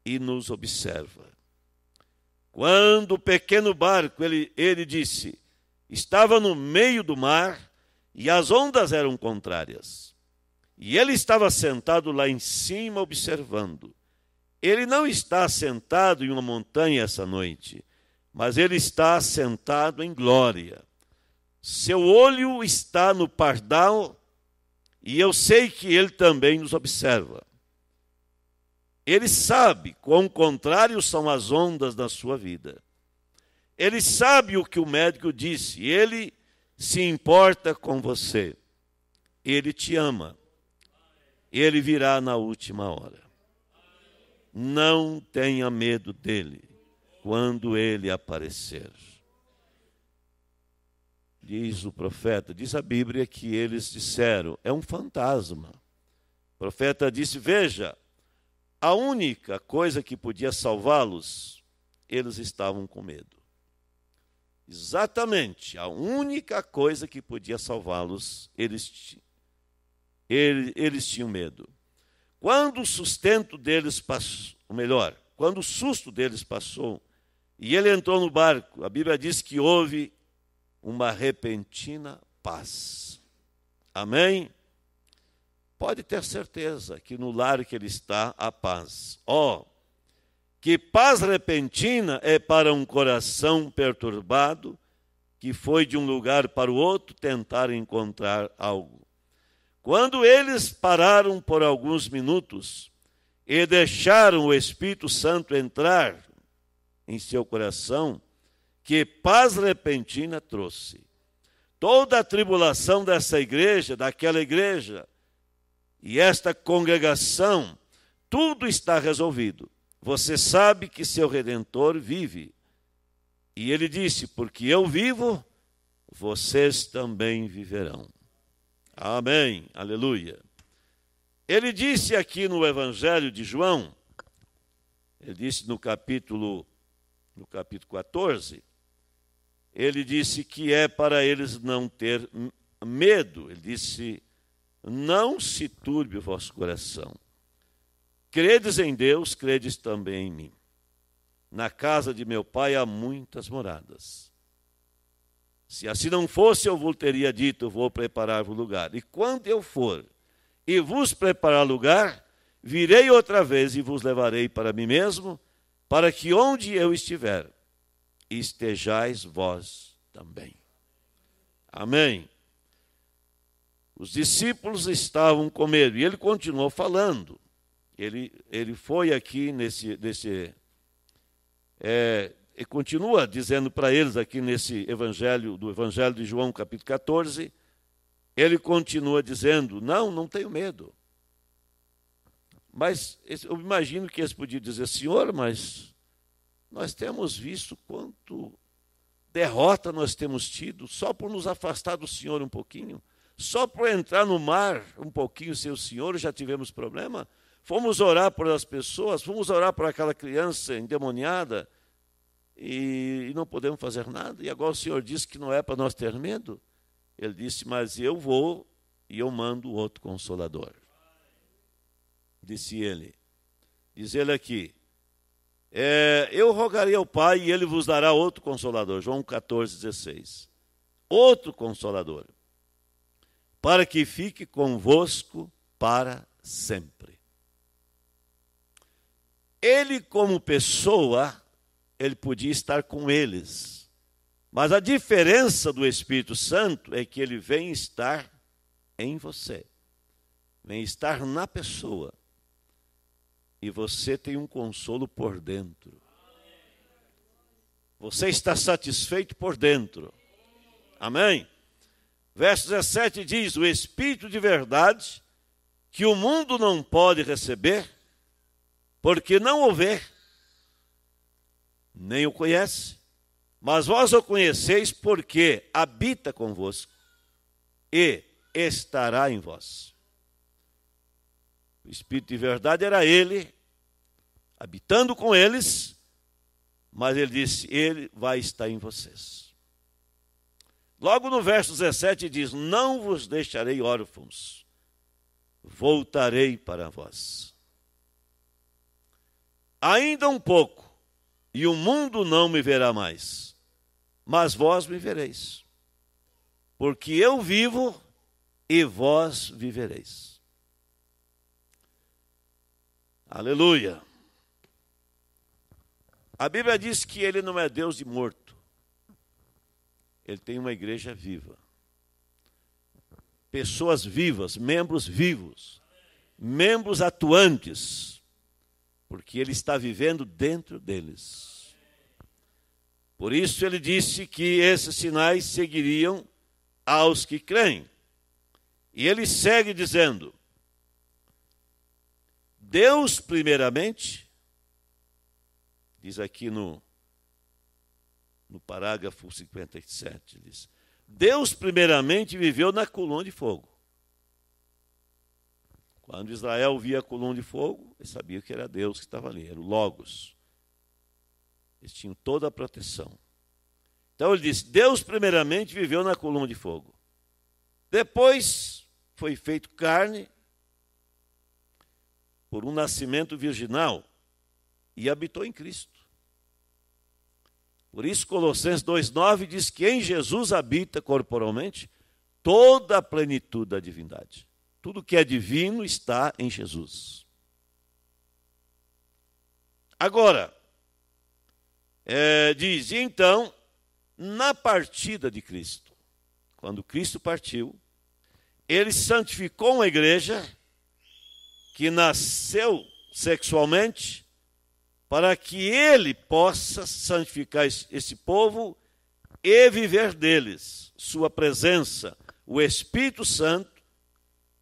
e nos observa. Quando o pequeno barco, ele, ele disse, estava no meio do mar e as ondas eram contrárias. E ele estava sentado lá em cima observando. Ele não está sentado em uma montanha essa noite, mas ele está sentado em glória. Seu olho está no pardal e eu sei que ele também nos observa. Ele sabe quão contrário são as ondas da sua vida. Ele sabe o que o médico disse. Ele se importa com você. Ele te ama. Ele virá na última hora. Não tenha medo dele quando ele aparecer. Diz o profeta, diz a Bíblia que eles disseram: é um fantasma. O profeta disse: Veja, a única coisa que podia salvá-los, eles estavam com medo. Exatamente, a única coisa que podia salvá-los, eles, eles, eles, tinham medo. Quando o sustento deles passou, ou melhor, quando o susto deles passou, e ele entrou no barco, a Bíblia diz que houve uma repentina paz. Amém? pode ter certeza que no lar que ele está há paz. Ó, oh, que paz repentina é para um coração perturbado que foi de um lugar para o outro tentar encontrar algo. Quando eles pararam por alguns minutos e deixaram o Espírito Santo entrar em seu coração, que paz repentina trouxe. Toda a tribulação dessa igreja, daquela igreja, e esta congregação, tudo está resolvido. Você sabe que seu redentor vive. E ele disse: Porque eu vivo, vocês também viverão. Amém. Aleluia. Ele disse aqui no Evangelho de João, ele disse no capítulo no capítulo 14, ele disse que é para eles não ter medo. Ele disse não se turbe o vosso coração. Credes em Deus, credes também em mim. Na casa de meu pai há muitas moradas. Se assim não fosse, eu vos teria dito: vou preparar-vos lugar. E quando eu for e vos preparar lugar, virei outra vez e vos levarei para mim mesmo, para que onde eu estiver, estejais vós também. Amém. Os discípulos estavam com medo. E ele continuou falando. Ele, ele foi aqui nesse. nesse é, e continua dizendo para eles aqui nesse evangelho, do Evangelho de João, capítulo 14. Ele continua dizendo: Não, não tenho medo. Mas eu imagino que eles podiam dizer: Senhor, mas nós temos visto quanto derrota nós temos tido só por nos afastar do Senhor um pouquinho. Só para entrar no mar um pouquinho sem o Senhor já tivemos problema. Fomos orar por as pessoas, fomos orar por aquela criança endemoniada e, e não podemos fazer nada. E agora o Senhor disse que não é para nós ter medo. Ele disse: Mas eu vou e eu mando outro consolador. Disse ele. Diz ele aqui: é, Eu rogarei ao Pai e ele vos dará outro consolador. João 14, 16. Outro consolador para que fique convosco para sempre. Ele, como pessoa, ele podia estar com eles. Mas a diferença do Espírito Santo é que ele vem estar em você, vem estar na pessoa. E você tem um consolo por dentro. Você está satisfeito por dentro. Amém? Verso 17 diz: O Espírito de verdade, que o mundo não pode receber, porque não o vê, nem o conhece, mas vós o conheceis porque habita convosco e estará em vós. O Espírito de verdade era ele, habitando com eles, mas ele disse: Ele vai estar em vocês. Logo no verso 17 diz: Não vos deixarei órfãos, voltarei para vós. Ainda um pouco, e o mundo não me verá mais, mas vós me vereis, porque eu vivo e vós vivereis. Aleluia. A Bíblia diz que ele não é Deus de morto ele tem uma igreja viva. Pessoas vivas, membros vivos, membros atuantes, porque ele está vivendo dentro deles. Por isso ele disse que esses sinais seguiriam aos que creem. E ele segue dizendo: Deus, primeiramente, diz aqui no no parágrafo 57, diz: Deus primeiramente viveu na coluna de fogo. Quando Israel via a coluna de fogo, ele sabia que era Deus que estava ali, era o Logos. Eles tinham toda a proteção. Então ele diz: Deus primeiramente viveu na coluna de fogo. Depois foi feito carne por um nascimento virginal e habitou em Cristo. Por isso, Colossenses 2,9 diz que em Jesus habita corporalmente toda a plenitude da divindade. Tudo que é divino está em Jesus. Agora, é, diz, então, na partida de Cristo, quando Cristo partiu, ele santificou uma igreja que nasceu sexualmente, para que ele possa santificar esse povo e viver deles sua presença, o Espírito Santo,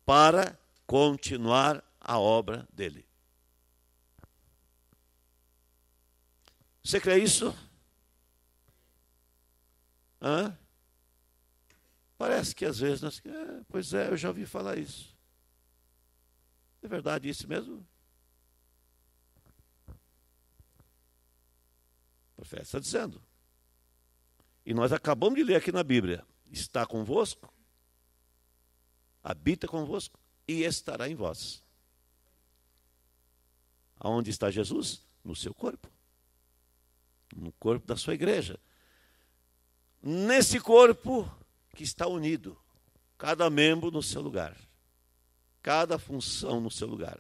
para continuar a obra dele. Você crê isso? Hã? Parece que às vezes nós. É, pois é, eu já ouvi falar isso. É verdade isso mesmo? profeta está dizendo. E nós acabamos de ler aqui na Bíblia: está convosco, habita convosco e estará em vós. Aonde está Jesus? No seu corpo, no corpo da sua igreja. Nesse corpo que está unido, cada membro no seu lugar, cada função no seu lugar.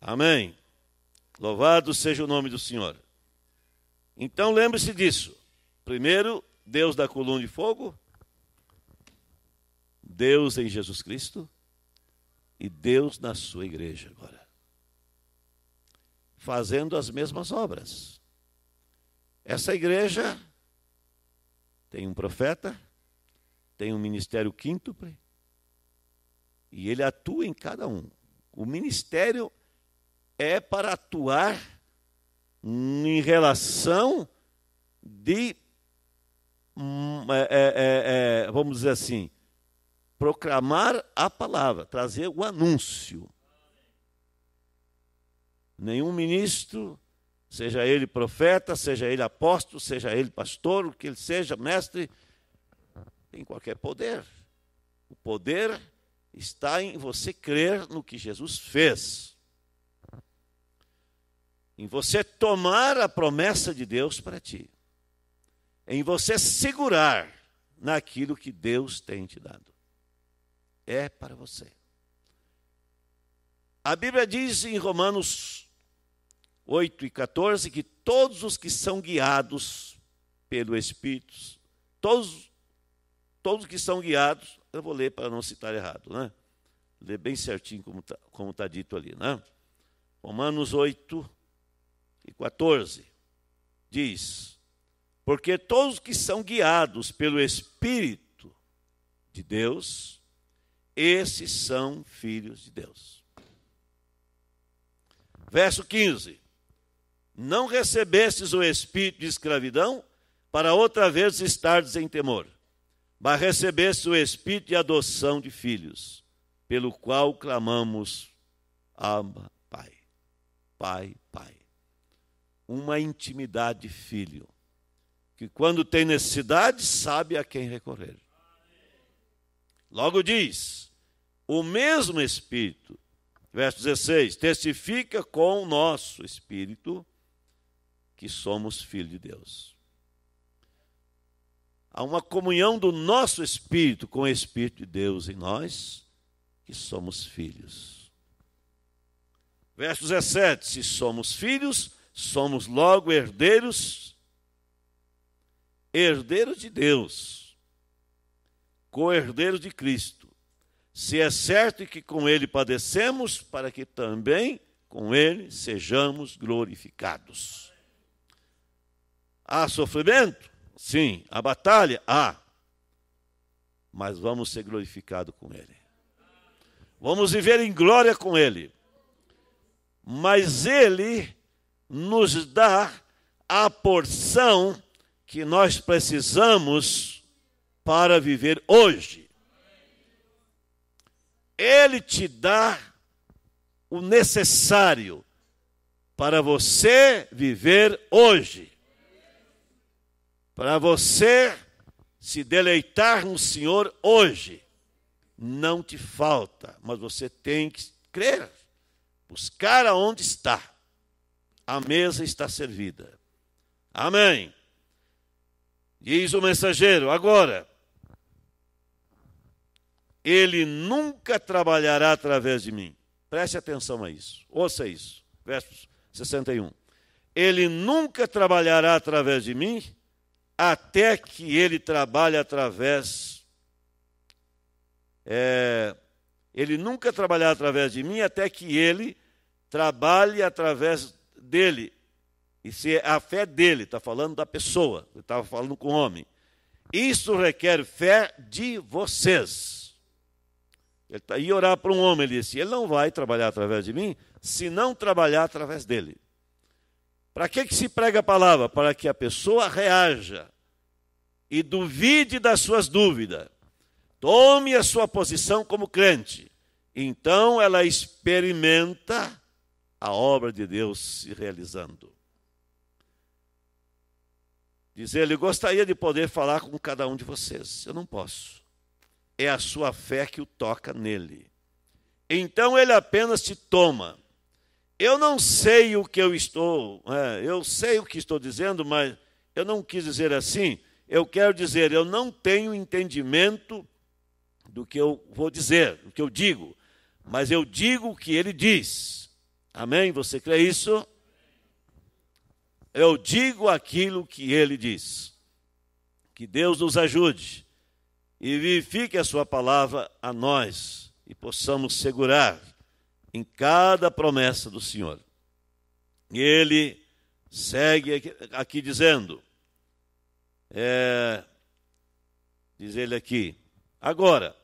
Amém. Louvado seja o nome do Senhor. Então lembre-se disso. Primeiro, Deus da coluna de fogo, Deus em Jesus Cristo e Deus na sua igreja agora. Fazendo as mesmas obras. Essa igreja tem um profeta, tem um ministério quíntuple, e ele atua em cada um. O ministério é para atuar em relação de, hum, é, é, é, é, vamos dizer assim, proclamar a palavra, trazer o anúncio. Nenhum ministro, seja ele profeta, seja ele apóstolo, seja ele pastor, o que ele seja, mestre, tem qualquer poder. O poder está em você crer no que Jesus fez em você tomar a promessa de Deus para ti, em você segurar naquilo que Deus tem te dado. É para você. A Bíblia diz em Romanos 8 e 14 que todos os que são guiados pelo Espírito, todos, todos que são guiados, eu vou ler para não citar errado, né? Ler bem certinho como está como tá dito ali, né? Romanos 8, e 14 diz: Porque todos que são guiados pelo Espírito de Deus, esses são filhos de Deus. Verso 15: Não recebestes o espírito de escravidão para outra vez estardes em temor, mas recebestes o espírito de adoção de filhos, pelo qual clamamos, Abba, Pai, Pai, Pai uma intimidade filho, que quando tem necessidade sabe a quem recorrer. Logo diz: o mesmo Espírito, verso 16, testifica com o nosso Espírito que somos filhos de Deus. Há uma comunhão do nosso Espírito com o Espírito de Deus em nós, que somos filhos. Verso 17: se somos filhos, somos logo herdeiros, herdeiros de Deus, co-herdeiros de Cristo. Se é certo que com Ele padecemos, para que também com Ele sejamos glorificados. Há sofrimento? Sim. Há batalha? Há. Mas vamos ser glorificados com Ele. Vamos viver em glória com Ele. Mas Ele nos dar a porção que nós precisamos para viver hoje. Ele te dá o necessário para você viver hoje, para você se deleitar no Senhor hoje. Não te falta, mas você tem que crer, buscar aonde está a mesa está servida. Amém. Diz o mensageiro, agora, ele nunca trabalhará através de mim. Preste atenção a isso, ouça isso. Versos 61. Ele nunca trabalhará através de mim, até que ele trabalhe através. É, ele nunca trabalhará através de mim, até que ele trabalhe através dele. E se é a fé dele, está falando da pessoa, estava falando com o homem. Isso requer fé de vocês. Ele tá, e orar para um homem, ele disse: Ele não vai trabalhar através de mim, se não trabalhar através dele. Para que, que se prega a palavra? Para que a pessoa reaja e duvide das suas dúvidas. Tome a sua posição como crente. Então ela experimenta a obra de Deus se realizando. Diz ele: Gostaria de poder falar com cada um de vocês. Eu não posso. É a sua fé que o toca nele. Então ele apenas te toma. Eu não sei o que eu estou, é, eu sei o que estou dizendo, mas eu não quis dizer assim. Eu quero dizer, eu não tenho entendimento do que eu vou dizer, do que eu digo, mas eu digo o que ele diz. Amém? Você crê isso? Eu digo aquilo que ele diz. Que Deus nos ajude e vivifique a sua palavra a nós e possamos segurar em cada promessa do Senhor. E ele segue aqui, dizendo, é, diz ele aqui, agora,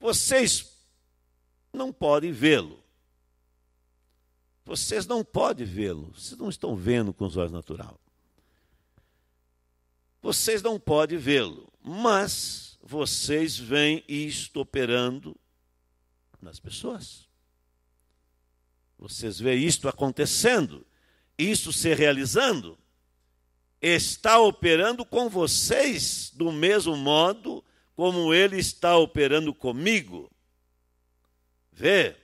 vocês não podem vê-lo, vocês não podem vê-lo, vocês não estão vendo com os olhos natural. Vocês não podem vê-lo, mas vocês veem isto operando nas pessoas. Vocês veem isto acontecendo, isto se realizando, está operando com vocês do mesmo modo como ele está operando comigo. Vê,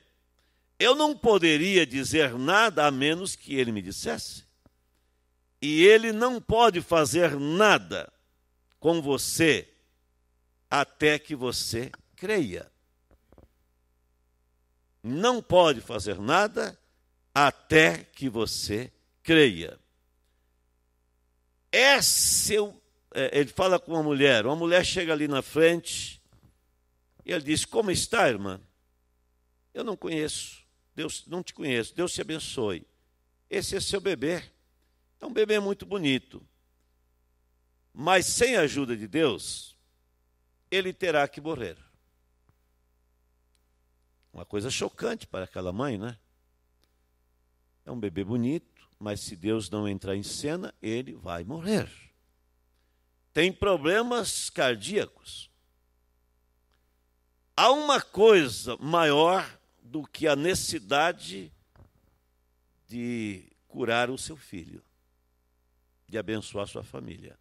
eu não poderia dizer nada a menos que ele me dissesse. E ele não pode fazer nada com você até que você creia. Não pode fazer nada até que você creia. é seu. É, ele fala com uma mulher, uma mulher chega ali na frente e ele diz: Como está, irmã? Eu não conheço. Deus não te conheço, Deus te abençoe. Esse é seu bebê. Então, é um bebê muito bonito. Mas sem a ajuda de Deus, ele terá que morrer. Uma coisa chocante para aquela mãe, né? É um bebê bonito, mas se Deus não entrar em cena, ele vai morrer. Tem problemas cardíacos. Há uma coisa maior do que a necessidade de curar o seu filho, de abençoar sua família.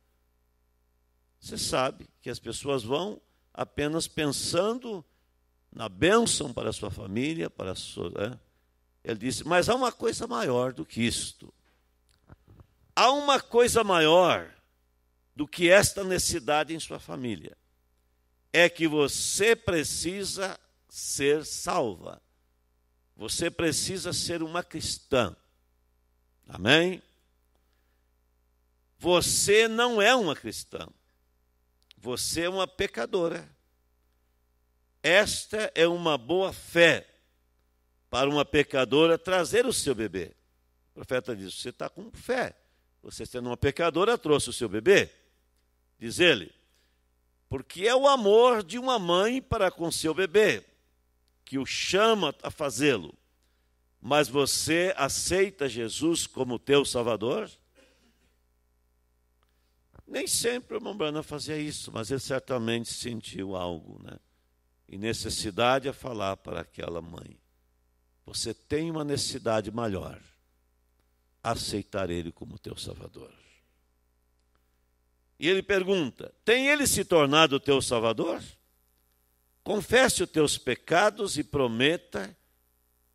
Você sabe que as pessoas vão apenas pensando na bênção para a sua família, para a sua. Né? Ele disse, mas há uma coisa maior do que isto. Há uma coisa maior do que esta necessidade em sua família. É que você precisa ser salva. Você precisa ser uma cristã. Amém? Você não é uma cristã. Você é uma pecadora. Esta é uma boa fé para uma pecadora trazer o seu bebê. O profeta diz: Você está com fé. Você, sendo uma pecadora, trouxe o seu bebê. Diz ele: Porque é o amor de uma mãe para com seu bebê que o chama a fazê-lo, mas você aceita Jesus como teu Salvador? Nem sempre o Mombrana fazia isso, mas ele certamente sentiu algo, né? E necessidade a é falar para aquela mãe. Você tem uma necessidade maior. Aceitar ele como teu Salvador. E ele pergunta: Tem ele se tornado teu Salvador? Confesse os teus pecados e prometa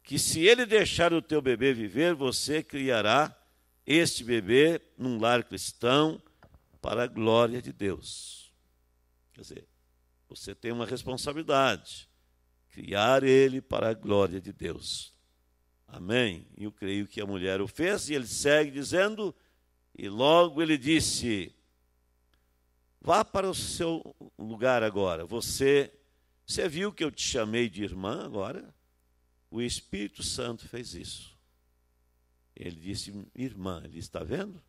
que, se ele deixar o teu bebê viver, você criará este bebê num lar cristão para a glória de Deus. Quer dizer, você tem uma responsabilidade, criar ele para a glória de Deus. Amém? E eu creio que a mulher o fez, e ele segue dizendo, e logo ele disse: Vá para o seu lugar agora, você você viu que eu te chamei de irmã agora? O Espírito Santo fez isso. Ele disse, irmã, ele está vendo?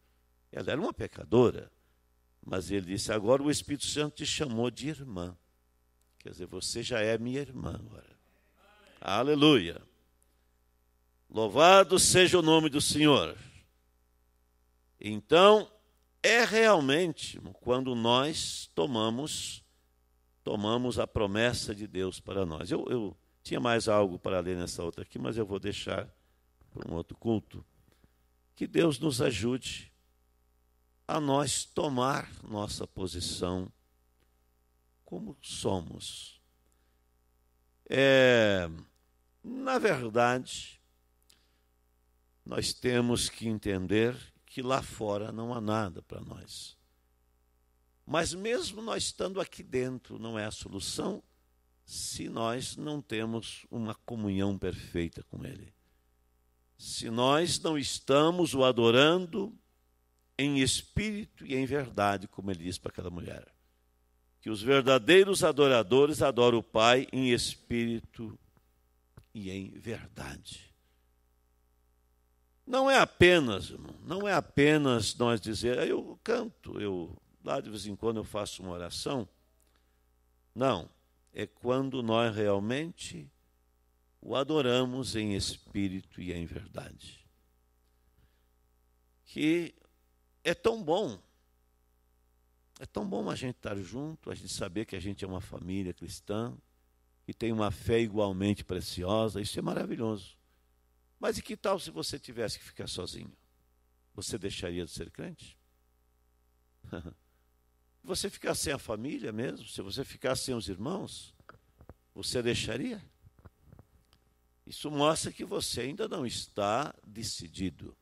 Ela era uma pecadora. Mas ele disse, agora o Espírito Santo te chamou de irmã. Quer dizer, você já é minha irmã agora. Aleluia. Louvado seja o nome do Senhor. Então, é realmente quando nós tomamos tomamos a promessa de Deus para nós. Eu, eu tinha mais algo para ler nessa outra aqui, mas eu vou deixar para um outro culto. Que Deus nos ajude a nós tomar nossa posição como somos. É, na verdade, nós temos que entender que lá fora não há nada para nós. Mas mesmo nós estando aqui dentro, não é a solução se nós não temos uma comunhão perfeita com Ele. Se nós não estamos o adorando em espírito e em verdade, como ele diz para aquela mulher. Que os verdadeiros adoradores adoram o Pai em espírito e em verdade. Não é apenas, irmão, não é apenas nós dizer, ah, eu canto, eu lá de vez em quando eu faço uma oração. Não, é quando nós realmente o adoramos em espírito e em verdade. Que é tão bom, é tão bom a gente estar junto, a gente saber que a gente é uma família cristã, que tem uma fé igualmente preciosa, isso é maravilhoso. Mas e que tal se você tivesse que ficar sozinho? Você deixaria de ser crente? Você ficar sem a família mesmo, se você ficar sem os irmãos, você deixaria? Isso mostra que você ainda não está decidido.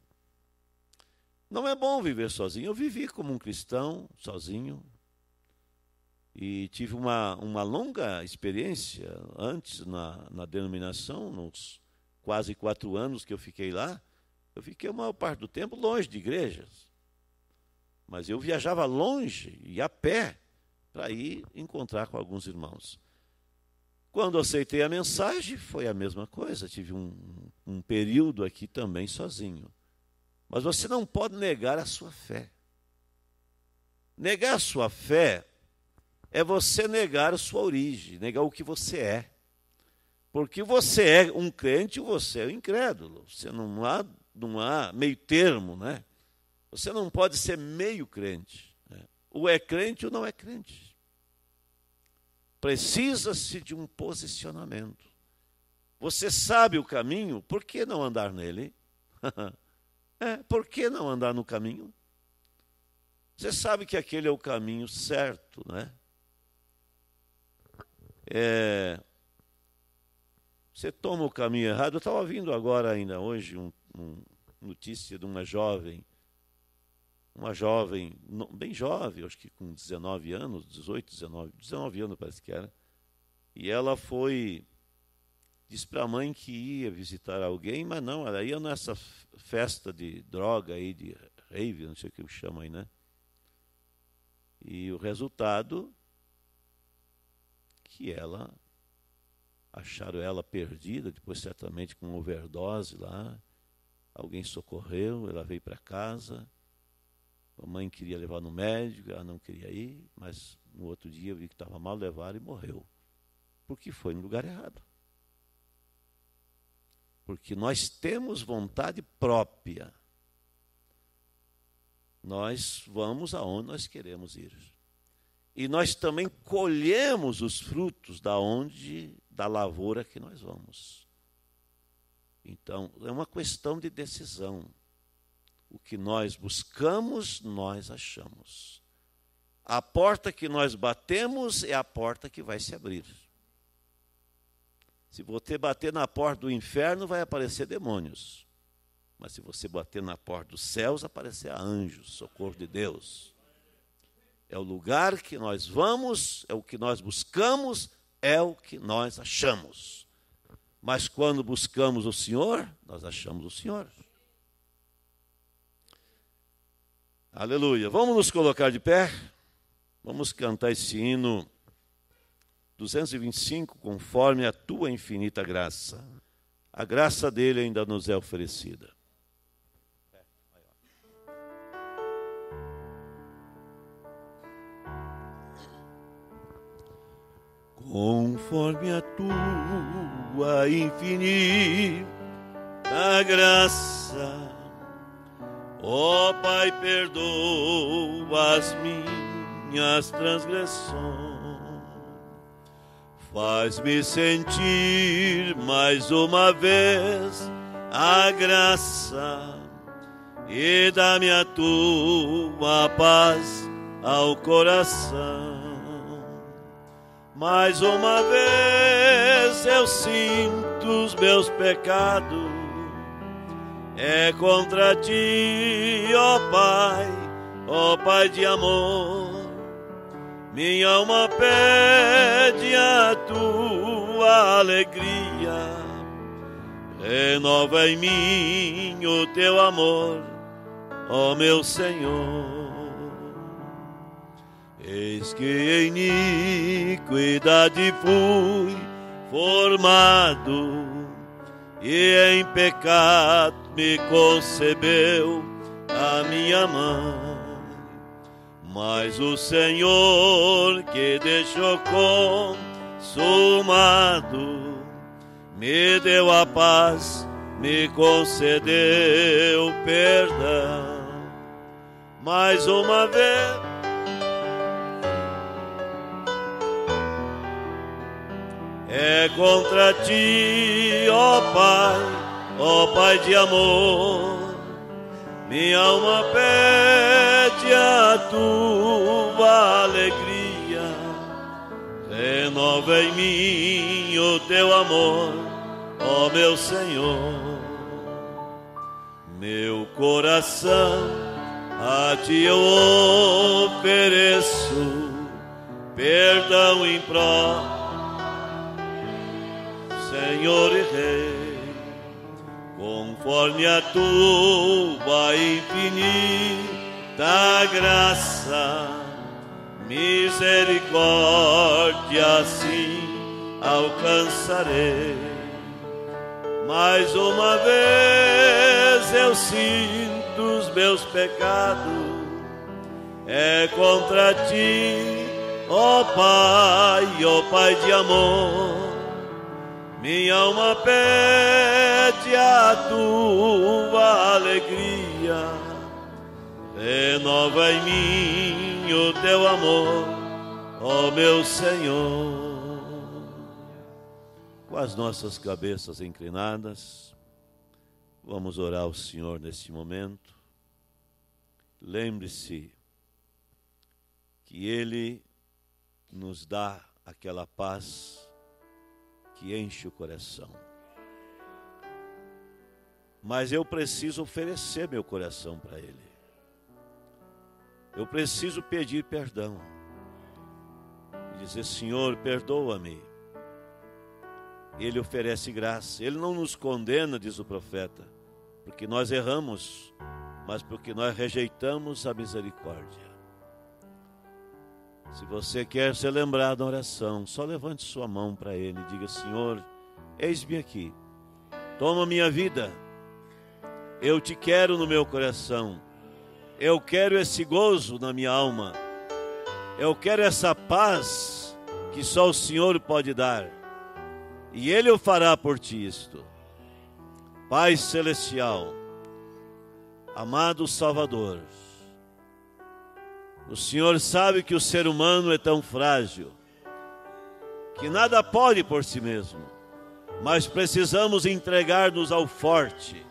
Não é bom viver sozinho. Eu vivi como um cristão, sozinho, e tive uma, uma longa experiência antes na, na denominação, nos quase quatro anos que eu fiquei lá. Eu fiquei a maior parte do tempo longe de igrejas mas eu viajava longe e a pé para ir encontrar com alguns irmãos. Quando aceitei a mensagem, foi a mesma coisa. Tive um, um período aqui também sozinho. Mas você não pode negar a sua fé. Negar a sua fé é você negar a sua origem, negar o que você é. Porque você é um crente ou você é um incrédulo. Você não há, não há meio termo, né? Você não pode ser meio crente. Né? Ou é crente ou não é crente. Precisa-se de um posicionamento. Você sabe o caminho, por que não andar nele? é, por que não andar no caminho? Você sabe que aquele é o caminho certo, né? É, você toma o caminho errado. Eu estava ouvindo agora, ainda hoje, uma um notícia de uma jovem uma jovem, bem jovem, acho que com 19 anos, 18, 19, 19 anos parece que era, e ela foi, disse para a mãe que ia visitar alguém, mas não, ela ia nessa festa de droga aí, de rave, não sei o que chama aí, né? E o resultado, que ela, acharam ela perdida, depois certamente com overdose lá, alguém socorreu, ela veio para casa, a mãe queria levar no médico, ela não queria ir, mas no outro dia eu vi que estava mal, levado e morreu. Porque foi no lugar errado. Porque nós temos vontade própria. Nós vamos aonde nós queremos ir. E nós também colhemos os frutos da onde, da lavoura que nós vamos. Então, é uma questão de decisão. O que nós buscamos, nós achamos. A porta que nós batemos é a porta que vai se abrir. Se você bater na porta do inferno, vai aparecer demônios. Mas se você bater na porta dos céus, aparecerá anjos, socorro de Deus. É o lugar que nós vamos, é o que nós buscamos, é o que nós achamos. Mas quando buscamos o Senhor, nós achamos o Senhor. Aleluia. Vamos nos colocar de pé. Vamos cantar esse hino 225, conforme a tua infinita graça. A graça dele ainda nos é oferecida. Conforme a tua infinita graça Ó oh, Pai, perdoa as minhas transgressões. Faz-me sentir mais uma vez a graça e dá-me a tua paz ao coração. Mais uma vez eu sinto os meus pecados é contra ti, ó Pai, ó Pai de amor. Minha alma pede a tua alegria, renova em mim o teu amor, ó meu Senhor. Eis que em iniquidade fui formado e em pecado me concebeu a minha mãe. Mas o Senhor que deixou consumado me deu a paz, me concedeu perdão. Mais uma vez. É contra ti, ó Pai ó oh, Pai de amor, minha alma pede a tua alegria, renova em mim o teu amor, ó oh, meu Senhor. Meu coração a ti eu ofereço, perdão em pró, Senhor e Rei conforme a tua infinita graça, misericórdia assim alcançarei. Mais uma vez eu sinto os meus pecados, é contra ti, ó Pai, ó Pai de amor minha alma pede a tua alegria, renova em mim o teu amor, ó meu Senhor. Com as nossas cabeças inclinadas, vamos orar ao Senhor neste momento. Lembre-se que Ele nos dá aquela paz que enche o coração. Mas eu preciso oferecer meu coração para Ele. Eu preciso pedir perdão. E dizer, Senhor, perdoa-me. Ele oferece graça. Ele não nos condena, diz o profeta, porque nós erramos, mas porque nós rejeitamos a misericórdia. Se você quer ser lembrado na oração, só levante sua mão para ele e diga: Senhor, eis-me aqui, toma minha vida, eu te quero no meu coração, eu quero esse gozo na minha alma, eu quero essa paz que só o Senhor pode dar, e Ele o fará por ti isto. Pai Celestial, amado Salvador, o Senhor sabe que o ser humano é tão frágil, que nada pode por si mesmo, mas precisamos entregar-nos ao forte,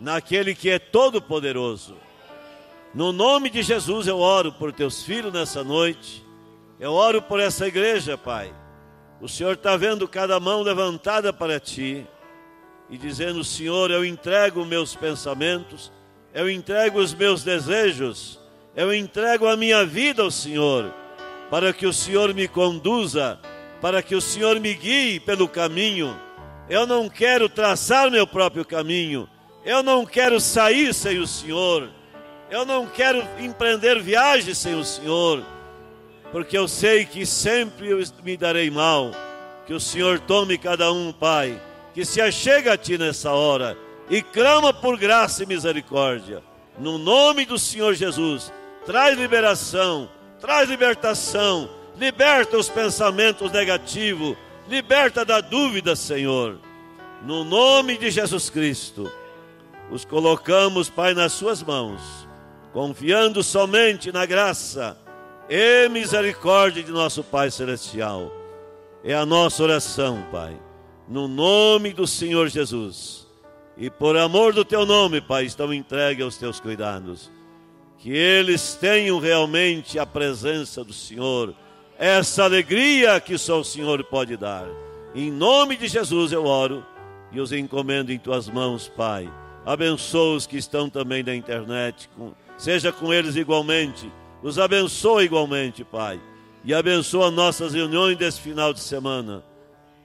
naquele que é todo-poderoso. No nome de Jesus eu oro por teus filhos nessa noite, eu oro por essa igreja, Pai. O Senhor está vendo cada mão levantada para ti e dizendo: Senhor, eu entrego meus pensamentos, eu entrego os meus desejos eu entrego a minha vida ao Senhor, para que o Senhor me conduza, para que o Senhor me guie pelo caminho. Eu não quero traçar meu próprio caminho, eu não quero sair sem o Senhor, eu não quero empreender viagem sem o Senhor, porque eu sei que sempre eu me darei mal. Que o Senhor tome cada um, Pai, que se achega a Ti nessa hora e clama por graça e misericórdia. No nome do Senhor Jesus traz liberação, traz libertação, liberta os pensamentos negativos, liberta da dúvida, Senhor. No nome de Jesus Cristo, os colocamos, Pai, nas Suas mãos, confiando somente na graça e misericórdia de nosso Pai Celestial. É a nossa oração, Pai, no nome do Senhor Jesus. E por amor do Teu nome, Pai, estão entregues aos Teus cuidados que eles tenham realmente a presença do Senhor, essa alegria que só o Senhor pode dar. Em nome de Jesus eu oro e os encomendo em tuas mãos, Pai. Abençoa os que estão também na internet, seja com eles igualmente. Os abençoa igualmente, Pai. E abençoa nossas reuniões desse final de semana,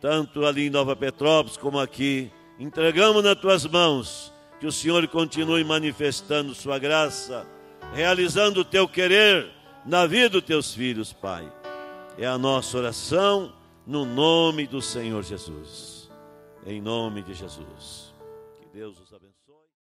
tanto ali em Nova Petrópolis como aqui. Entregamos nas tuas mãos que o Senhor continue manifestando Sua graça realizando o teu querer na vida dos teus filhos, Pai. É a nossa oração no nome do Senhor Jesus. Em nome de Jesus. Que Deus os